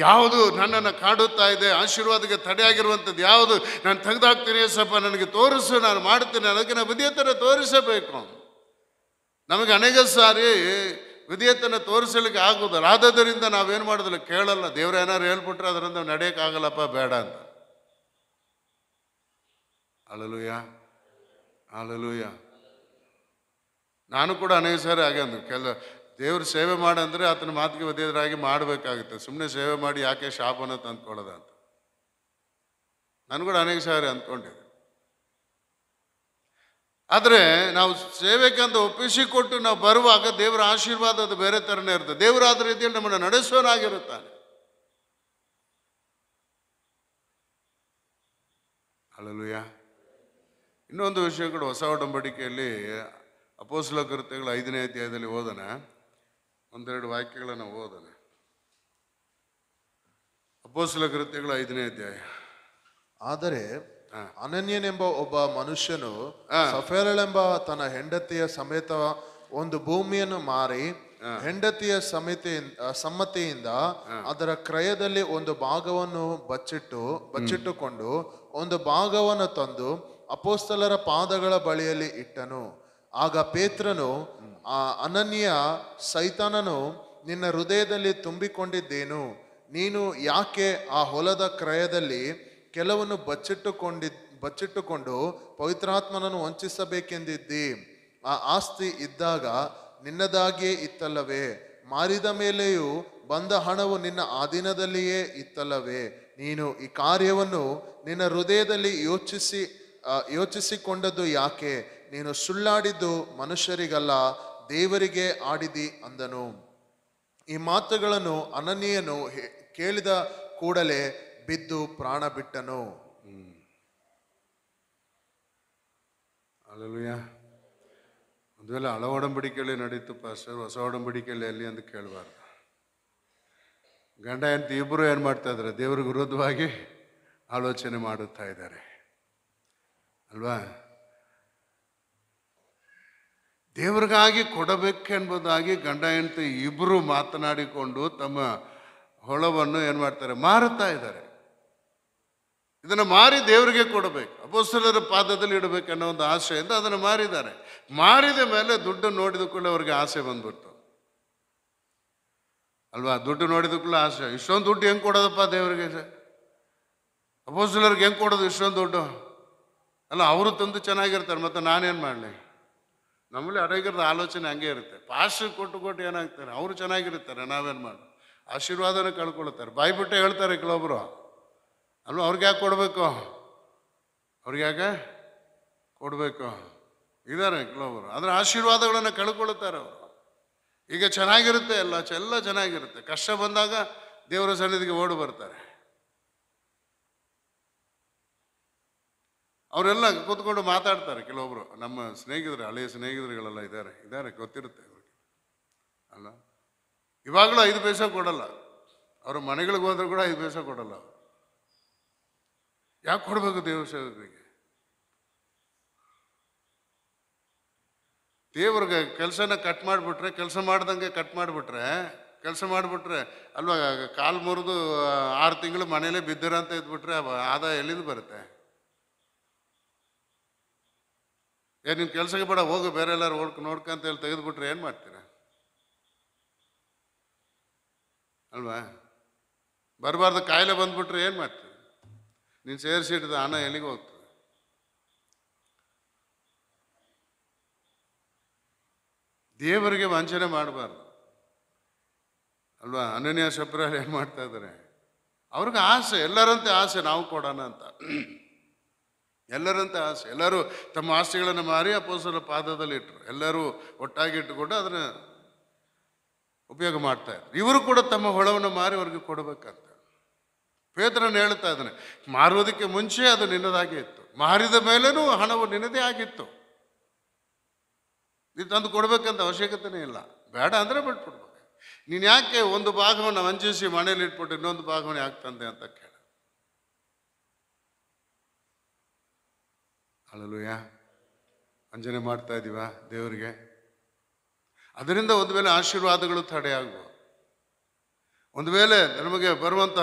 [SPEAKER 1] ಯಾವುದು ನನ್ನನ್ನು ಕಾಡುತ್ತಾ ಇದೆ ಆಶೀರ್ವಾದಕ್ಕೆ ತಡೆಯಾಗಿರುವಂಥದ್ದು ಯಾವುದು ನಾನು ತೆಗೆದಾಕ್ತೀನಿ ಏಸಪ್ಪ ನನಗೆ ತೋರಿಸು ನಾನು ಮಾಡ್ತೀನಿ ಅದಕ್ಕೆ ನಾನು ಥರ ತೋರಿಸಬೇಕು ನಮಗೆ ಅನೇಕ ಸಾರಿ ವಿಧೇಯತನ ತೋರಿಸಲಿಕ್ಕೆ ಆಗೋದಲ್ಲ ಆದ್ದರಿಂದ ನಾವೇನು ಮಾಡೋದಿಲ್ಲ ಕೇಳಲ್ಲ ದೇವ್ರು ಏನಾರು ಹೇಳ್ಬಿಟ್ರೆ ಅದರಿಂದ ನಡೆಯೋಕ್ಕಾಗಲ್ಲಪ್ಪ ಬೇಡ ಅಂತ ಅಳಲೂಯ ಅಳಲೂಯ ನಾನು ಕೂಡ ಅನೇಕ ಸಾರಿ ಅಂದ್ರೆ ಕೆಲ ದೇವ್ರ ಸೇವೆ ಮಾಡಂದ್ರೆ ಆತನ ಮಾತಿಗೆ ಒದ್ದೆದ್ರಾಗಿ ಮಾಡಬೇಕಾಗುತ್ತೆ ಸುಮ್ಮನೆ ಸೇವೆ ಮಾಡಿ ಯಾಕೆ ಶಾಪನ ಅಂತ ನಾನು ಕೂಡ ಅನೇಕ ಸಾರಿ ಅಂದ್ಕೊಂಡಿದ್ದೆ ಆದರೆ ನಾವು ಸೇವೆಗಂತ ಒಪ್ಪಿಸಿಕೊಟ್ಟು ನಾವು ಬರುವಾಗ ದೇವರ ಆಶೀರ್ವಾದ ಅದು ಬೇರೆ ಥರನೇ ಇರುತ್ತೆ ದೇವರಾದ ರೀತಿಯಲ್ಲಿ ನಮ್ಮನ್ನು ನಡೆಸೋನಾಗಿರುತ್ತಾನೆ ಅಲ್ಲಲುಯ್ಯ ಇನ್ನೊಂದು ವಿಷಯ ಕೂಡ ಹೊಸ ಒಡಂಬಡಿಕೆಯಲ್ಲಿ ಅಪೋಸ್ಲ ಕೃತ್ಯಗಳು ಐದನೇ ಅಧ್ಯಾಯದಲ್ಲಿ ಓದೋಣ ಒಂದೆರಡು ವಾಕ್ಯಗಳನ್ನು ಓದೋಣ ಅಪೋಸ್ಲ ಕೃತ್ಯಗಳು ಐದನೇ ಅಧ್ಯಾಯ
[SPEAKER 2] ಆದರೆ ಅನನ್ಯನೆಂಬ ಒಬ್ಬ ಮನುಷ್ಯನು ಸಫೇರಳೆಂಬ ತನ್ನ ಹೆಂಡತಿಯ ಸಮೇತ ಒಂದು ಭೂಮಿಯನ್ನು ಮಾರಿ ಹೆಂಡತಿಯ ಸಮಿತಿ ಸಮ್ಮತಿಯಿಂದ ಅದರ ಕ್ರಯದಲ್ಲಿ ಒಂದು ಭಾಗವನ್ನು ಬಚ್ಚಿಟ್ಟು ಬಚ್ಚಿಟ್ಟುಕೊಂಡು ಒಂದು ಭಾಗವನ್ನು ತಂದು ಅಪೋಸ್ತಲರ ಪಾದಗಳ ಬಳಿಯಲ್ಲಿ ಇಟ್ಟನು ಆಗ ಪೇತ್ರನು ಆ ಅನನ್ಯ ಸೈತಾನನು ನಿನ್ನ ಹೃದಯದಲ್ಲಿ ತುಂಬಿಕೊಂಡಿದ್ದೇನು ನೀನು ಯಾಕೆ ಆ ಹೊಲದ ಕ್ರಯದಲ್ಲಿ ಕೆಲವನ್ನು ಬಚ್ಚಿಟ್ಟುಕೊಂಡಿ ಬಚ್ಚಿಟ್ಟುಕೊಂಡು ಪವಿತ್ರಾತ್ಮನನ್ನು ವಂಚಿಸಬೇಕೆಂದಿದ್ದಿ ಆ ಆಸ್ತಿ ಇದ್ದಾಗ ನಿನ್ನದಾಗಿಯೇ ಇತ್ತಲ್ಲವೇ ಮಾರಿದ ಮೇಲೆಯೂ ಬಂದ ಹಣವು ನಿನ್ನ ಆಧೀನದಲ್ಲಿಯೇ ಇತ್ತಲ್ಲವೇ ನೀನು ಈ ಕಾರ್ಯವನ್ನು ನಿನ್ನ ಹೃದಯದಲ್ಲಿ ಯೋಚಿಸಿ ಯೋಚಿಸಿಕೊಂಡದ್ದು ಯಾಕೆ ನೀನು ಸುಳ್ಳಾಡಿದ್ದು ಮನುಷ್ಯರಿಗಲ್ಲ ದೇವರಿಗೆ ಆಡಿದಿ ಅಂದನು ಈ ಮಾತುಗಳನ್ನು ಅನನ್ಯನು ಕೇಳಿದ ಕೂಡಲೇ ಬಿದ್ದು ಪ್ರಾಣ ಬಿಟ್ಟನು
[SPEAKER 1] ಅಲ್ಲಲ್ವಯ್ಯ ಒಂದು ವೇಳೆ ಹಳ ಒಡಂಬಡಿಕೆಯಲ್ಲಿ ನಡೀತು ಪಾಸ್ಟರ್ ಹೊಸ ಒಡಂಬಡಿಕೆಯಲ್ಲಿ ಎಲ್ಲಿ ಅಂತ ಕೇಳಬಾರ್ದು ಗಂಡ ಎಂತ ಇಬ್ಬರು ಏನು ಮಾಡ್ತಾ ಇದ್ದಾರೆ ದೇವ್ರಿಗೆ ವಿರುದ್ಧವಾಗಿ ಆಲೋಚನೆ ಮಾಡುತ್ತಾ ಇದ್ದಾರೆ ಅಲ್ವಾ ದೇವ್ರಿಗಾಗಿ ಕೊಡಬೇಕೆಂಬುದಾಗಿ ಗಂಡ ಎಂತ ಇಬ್ಬರು ಮಾತನಾಡಿಕೊಂಡು ತಮ್ಮ ಹೊಳವನ್ನು ಏನು ಮಾಡ್ತಾರೆ ಮಾರುತ್ತಾ ಇದ್ದಾರೆ ಇದನ್ನು ಮಾರಿ ದೇವರಿಗೆ ಕೊಡಬೇಕು ಅಪೋಸ್ತಲರ ಪಾದದಲ್ಲಿ ಇಡಬೇಕನ್ನೋ ಒಂದು ಆಸೆಯಿಂದ ಅದನ್ನು ಮಾರಿದ್ದಾರೆ ಮಾರಿದ ಮೇಲೆ ದುಡ್ಡು ನೋಡಿದ ಕೂಡ ಅವ್ರಿಗೆ ಆಸೆ ಬಂದ್ಬಿಡ್ತು ಅಲ್ವಾ ದುಡ್ಡು ನೋಡಿದ ಕೂಡ ಆಸೆ ಇಷ್ಟೊಂದು ದುಡ್ಡು ಹೆಂಗೆ ಕೊಡೋದಪ್ಪ ದೇವರಿಗೆ ಅಪೋಸ್ತಲರ್ಗೆ ಹೆಂಗೆ ಕೊಡೋದು ಇಷ್ಟೊಂದು ದುಡ್ಡು ಅಲ್ಲ ಅವರು ತಂದು ಚೆನ್ನಾಗಿರ್ತಾರೆ ಮತ್ತು ನಾನೇನು ಮಾಡಲಿ ನಮ್ಮಲ್ಲಿ ಅಡಗಿರೋದು ಆಲೋಚನೆ ಹಂಗೆ ಇರುತ್ತೆ ಪಾಶ್ ಕೊಟ್ಟು ಕೊಟ್ಟು ಏನಾಗ್ತಾರೆ ಅವರು ಚೆನ್ನಾಗಿರ್ತಾರೆ ನಾವೇನು ಮಾಡಿ ಆಶೀರ್ವಾದನ ಕಳ್ಕೊಳ್ತಾರೆ ಬಾಯ್ಬಿಟ್ಟೆ ಹೇಳ್ತಾರೆ ಕೆಲವೊಬ್ಬರು ಅಲ್ವಾ ಅವ್ರಿಗೆ ಯಾಕೆ ಕೊಡಬೇಕು ಅವ್ರಿಗೆ ಯಾಕೆ ಕೊಡಬೇಕು ಇದ್ದಾರೆ ಕೆಲವರು ಅದರ ಆಶೀರ್ವಾದಗಳನ್ನು ಕಳ್ಕೊಳ್ತಾರೆ ಅವರು ಈಗ ಚೆನ್ನಾಗಿರುತ್ತೆ ಎಲ್ಲ ಎಲ್ಲ ಚೆನ್ನಾಗಿರುತ್ತೆ ಕಷ್ಟ ಬಂದಾಗ ದೇವರ ಸನ್ನಿಧಿಗೆ ಓಡಿ ಬರ್ತಾರೆ ಅವರೆಲ್ಲ ಕೂತ್ಕೊಂಡು ಮಾತಾಡ್ತಾರೆ ಕೆಲವೊಬ್ಬರು ನಮ್ಮ ಸ್ನೇಹಿತರು ಹಳೆಯ ಸ್ನೇಹಿತರುಗಳೆಲ್ಲ ಇದ್ದಾರೆ ಇದ್ದಾರೆ ಗೊತ್ತಿರುತ್ತೆ ಅವ್ರಿಗೆ ಅಲ್ಲ ಇವಾಗಲೂ ಐದು ಪೈಸೆ ಕೊಡಲ್ಲ ಅವ್ರ ಮನೆಗಳಿಗೆ ಹೋದ್ರೂ ಕೂಡ ಐದು ಪೈಸೆ ಕೊಡಲ್ಲ ಅವರು ಯಾಕೆ ಕೊಡ್ಬೇಕು ದೇವ್ರ ಸೇವಕರಿಗೆ ದೇವ್ರಿಗೆ ಕೆಲಸನ ಕಟ್ ಮಾಡಿಬಿಟ್ರೆ ಕೆಲಸ ಮಾಡ್ದಂಗೆ ಕಟ್ ಮಾಡಿಬಿಟ್ರೆ ಕೆಲಸ ಮಾಡಿಬಿಟ್ರೆ ಅಲ್ವಾ ಕಾಲು ಮುರಿದು ಆರು ತಿಂಗಳು ಮನೆಯಲ್ಲೇ ಬಿದ್ದಿರ ಅಂತ ಇದ್ಬಿಟ್ರೆ ಆದಾಯ ಎಲ್ಲಿಂದ ಬರುತ್ತೆ ಏ ನಿಮ್ಮ ಕೆಲಸಕ್ಕೆ ಬೇಡ ಹೋಗು ಬೇರೆ ಎಲ್ಲರೂ ಓಡ್ಕ ನೋಡ್ಕಂತ ಹೇಳಿ ತೆಗೆದುಬಿಟ್ರೆ ಏನು ಮಾಡ್ತೀರ ಅಲ್ವಾ ಬರಬಾರ್ದು ಕಾಯಿಲೆ ಬಂದ್ಬಿಟ್ರೆ ಏನು ಮಾಡ್ತೀರ ನೀನು ಇಟ್ಟಿದ ಹಣ ಎಲ್ಲಿಗೆ ಹೋಗ್ತದೆ ದೇವರಿಗೆ ವಂಚನೆ ಮಾಡಬಾರ್ದು ಅಲ್ವಾ ಅನನ್ಯ ಶಬ್ರಾರು ಏನು ಮಾಡ್ತಾ ಇದ್ದಾರೆ ಅವ್ರಿಗೆ ಆಸೆ ಎಲ್ಲರಂತೆ ಆಸೆ ನಾವು ಕೊಡೋಣ ಅಂತ ಎಲ್ಲರಂತೆ ಆಸೆ ಎಲ್ಲರೂ ತಮ್ಮ ಆಸೆಗಳನ್ನು ಮಾರಿ ಅಪೋಸಲ ಪಾದದಲ್ಲಿ ಇಟ್ಟರು ಎಲ್ಲರೂ ಒಟ್ಟಾಗಿ ಇಟ್ಟುಕೊಂಡು ಅದನ್ನು ಉಪಯೋಗ ಮಾಡ್ತಾ ಇದ್ರು ಇವರು ಕೂಡ ತಮ್ಮ ಹೊಳವನ್ನು ಮಾರಿ ಅವ್ರಿಗೆ ಕೊಡಬೇಕಂತ ಪೇತ್ರನ ಹೇಳ್ತಾ ಇದ್ದಾನೆ ಮಾರುವುದಕ್ಕೆ ಮುಂಚೆ ಅದು ನಿನ್ನದಾಗಿ ಇತ್ತು ಮಾರಿದ ಮೇಲೇನೂ ಹಣವು ನಿನ್ನದೇ ಆಗಿತ್ತು ನೀ ತಂದು ಕೊಡಬೇಕಂತ ಅವಶ್ಯಕತೆನೇ ಇಲ್ಲ ಬೇಡ ಅಂದರೆ ಬಿಟ್ಬಿಡ್ಬೇಕು ನೀನು ಯಾಕೆ ಒಂದು ಭಾಗವನ್ನು ವಂಚಿಸಿ ಮನೇಲಿ ಇಟ್ಬಿಟ್ಟು ಇನ್ನೊಂದು ಭಾಗವನ್ನು ಯಾಕೆ ತಂದೆ ಅಂತ ಕೇಳ ಅಳಲುಯ್ಯ ಅಂಜನೆ ಮಾಡ್ತಾ ಇದ್ದೀವ ದೇವರಿಗೆ ಅದರಿಂದ ಒಂದು ವೇಳೆ ಆಶೀರ್ವಾದಗಳು ತಡೆಯಾಗುವ ಒಂದು ವೇಳೆ ನಮಗೆ ಬರುವಂಥ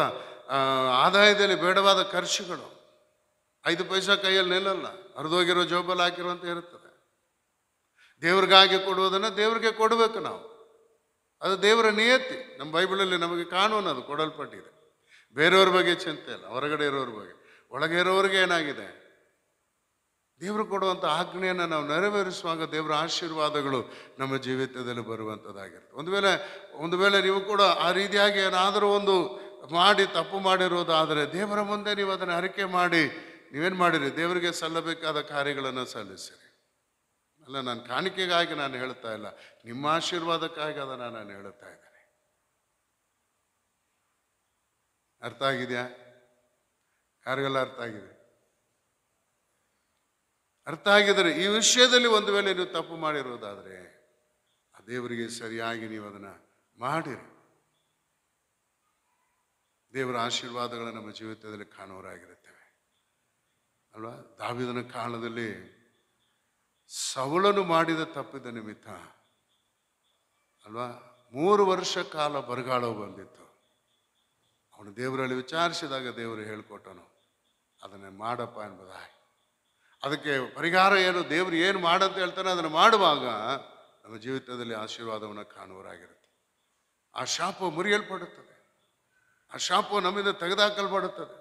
[SPEAKER 1] ಆದಾಯದಲ್ಲಿ ಬೇಡವಾದ ಖರ್ಚುಗಳು ಐದು ಪೈಸಾ ಕೈಯಲ್ಲಿ ನಿಲ್ಲಲ್ಲ ಹರಿದೋಗಿರೋ ಜೋಬಲ್ಲಿ ಹಾಕಿರೋ ಅಂತ ಇರುತ್ತದೆ ದೇವ್ರಿಗಾಗಿ ಕೊಡುವುದನ್ನು ದೇವ್ರಿಗೆ ಕೊಡಬೇಕು ನಾವು ಅದು ದೇವರ ನಿಯತಿ ನಮ್ಮ ಬೈಬಳಲ್ಲಿ ನಮಗೆ ಕಾನೂನು ಅದು ಕೊಡಲ್ಪಟ್ಟಿದೆ ಬೇರೆಯವ್ರ ಬಗ್ಗೆ ಚಿಂತೆ ಇಲ್ಲ ಹೊರಗಡೆ ಇರೋರ ಬಗ್ಗೆ ಒಳಗೆ ಇರೋರಿಗೆ ಏನಾಗಿದೆ ದೇವರು ಕೊಡುವಂಥ ಆಜ್ಞೆಯನ್ನು ನಾವು ನೆರವೇರಿಸುವಾಗ ದೇವರ ಆಶೀರ್ವಾದಗಳು ನಮ್ಮ ಜೀವಿತದಲ್ಲಿ ಬರುವಂಥದ್ದಾಗಿರುತ್ತೆ ಒಂದು ವೇಳೆ ಒಂದು ವೇಳೆ ನೀವು ಕೂಡ ಆ ರೀತಿಯಾಗಿ ಏನಾದರೂ ಒಂದು ಮಾಡಿ ತಪ್ಪು ಮಾಡಿರೋದಾದರೆ ದೇವರ ಮುಂದೆ ನೀವು ಅದನ್ನು ಅರಿಕೆ ಮಾಡಿ ನೀವೇನು ಮಾಡಿರಿ ದೇವರಿಗೆ ಸಲ್ಲಬೇಕಾದ ಕಾರ್ಯಗಳನ್ನು ಸಲ್ಲಿಸಿರಿ ಅಲ್ಲ ನಾನು ಕಾಣಿಕೆಗಾಗಿ ನಾನು ಹೇಳ್ತಾ ಇಲ್ಲ ನಿಮ್ಮ ಆಶೀರ್ವಾದಕ್ಕಾಗಿ ಅದನ್ನು ನಾನು ಹೇಳುತ್ತಾ ಇದ್ದೇನೆ ಅರ್ಥ ಆಗಿದೆಯಾ ಯಾರಿಗೆಲ್ಲ ಅರ್ಥ ಆಗಿದೆ ಅರ್ಥ ಆಗಿದರೆ ಈ ವಿಷಯದಲ್ಲಿ ಒಂದು ವೇಳೆ ನೀವು ತಪ್ಪು ಮಾಡಿರೋದಾದರೆ ಆ ದೇವರಿಗೆ ಸರಿಯಾಗಿ ನೀವು ಅದನ್ನು ಮಾಡಿರಿ ದೇವರ ಆಶೀರ್ವಾದಗಳು ನಮ್ಮ ಜೀವಿತದಲ್ಲಿ ಕಾಣುವರಾಗಿರುತ್ತೇವೆ ಅಲ್ವಾ ದಾವಿದನ ಕಾಲದಲ್ಲಿ ಸವಳನು ಮಾಡಿದ ತಪ್ಪಿದ ನಿಮಿತ್ತ ಅಲ್ವಾ ಮೂರು ವರ್ಷ ಕಾಲ ಬರಗಾಲವು ಬಂದಿತ್ತು ಅವನು ದೇವರಲ್ಲಿ ವಿಚಾರಿಸಿದಾಗ ದೇವರು ಹೇಳಿಕೊಟ್ಟನು ಅದನ್ನೇ ಮಾಡಪ್ಪ ಎಂಬುದಾಗಿ ಅದಕ್ಕೆ ಪರಿಹಾರ ಏನು ದೇವರು ಏನು ಮಾಡಂತ ಹೇಳ್ತಾನೆ ಅದನ್ನು ಮಾಡುವಾಗ ನಮ್ಮ ಜೀವಿತದಲ್ಲಿ ಆಶೀರ್ವಾದವನ್ನು ಕಾಣುವರಾಗಿರುತ್ತೆ ಆ ಶಾಪ ಮುರಿಯಲ್ಪಡುತ್ತದೆ ಆ ಶಾಪು ನಮ್ಮಿಂದ ತೆಗೆದುಹಾಕಲ್ಪಡುತ್ತದೆ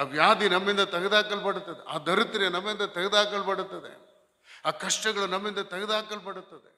[SPEAKER 1] ಆ ವ್ಯಾಧಿ ನಮ್ಮಿಂದ ತೆಗೆದುಹಾಕಲ್ಪಡುತ್ತದೆ ಆ ದರಿದ್ರೆ ನಮ್ಮಿಂದ ತೆಗೆದುಹಾಕಲ್ಪಡುತ್ತದೆ ಆ ಕಷ್ಟಗಳು ನಮ್ಮಿಂದ ತೆಗೆದುಹಾಕಲ್ಪಡುತ್ತದೆ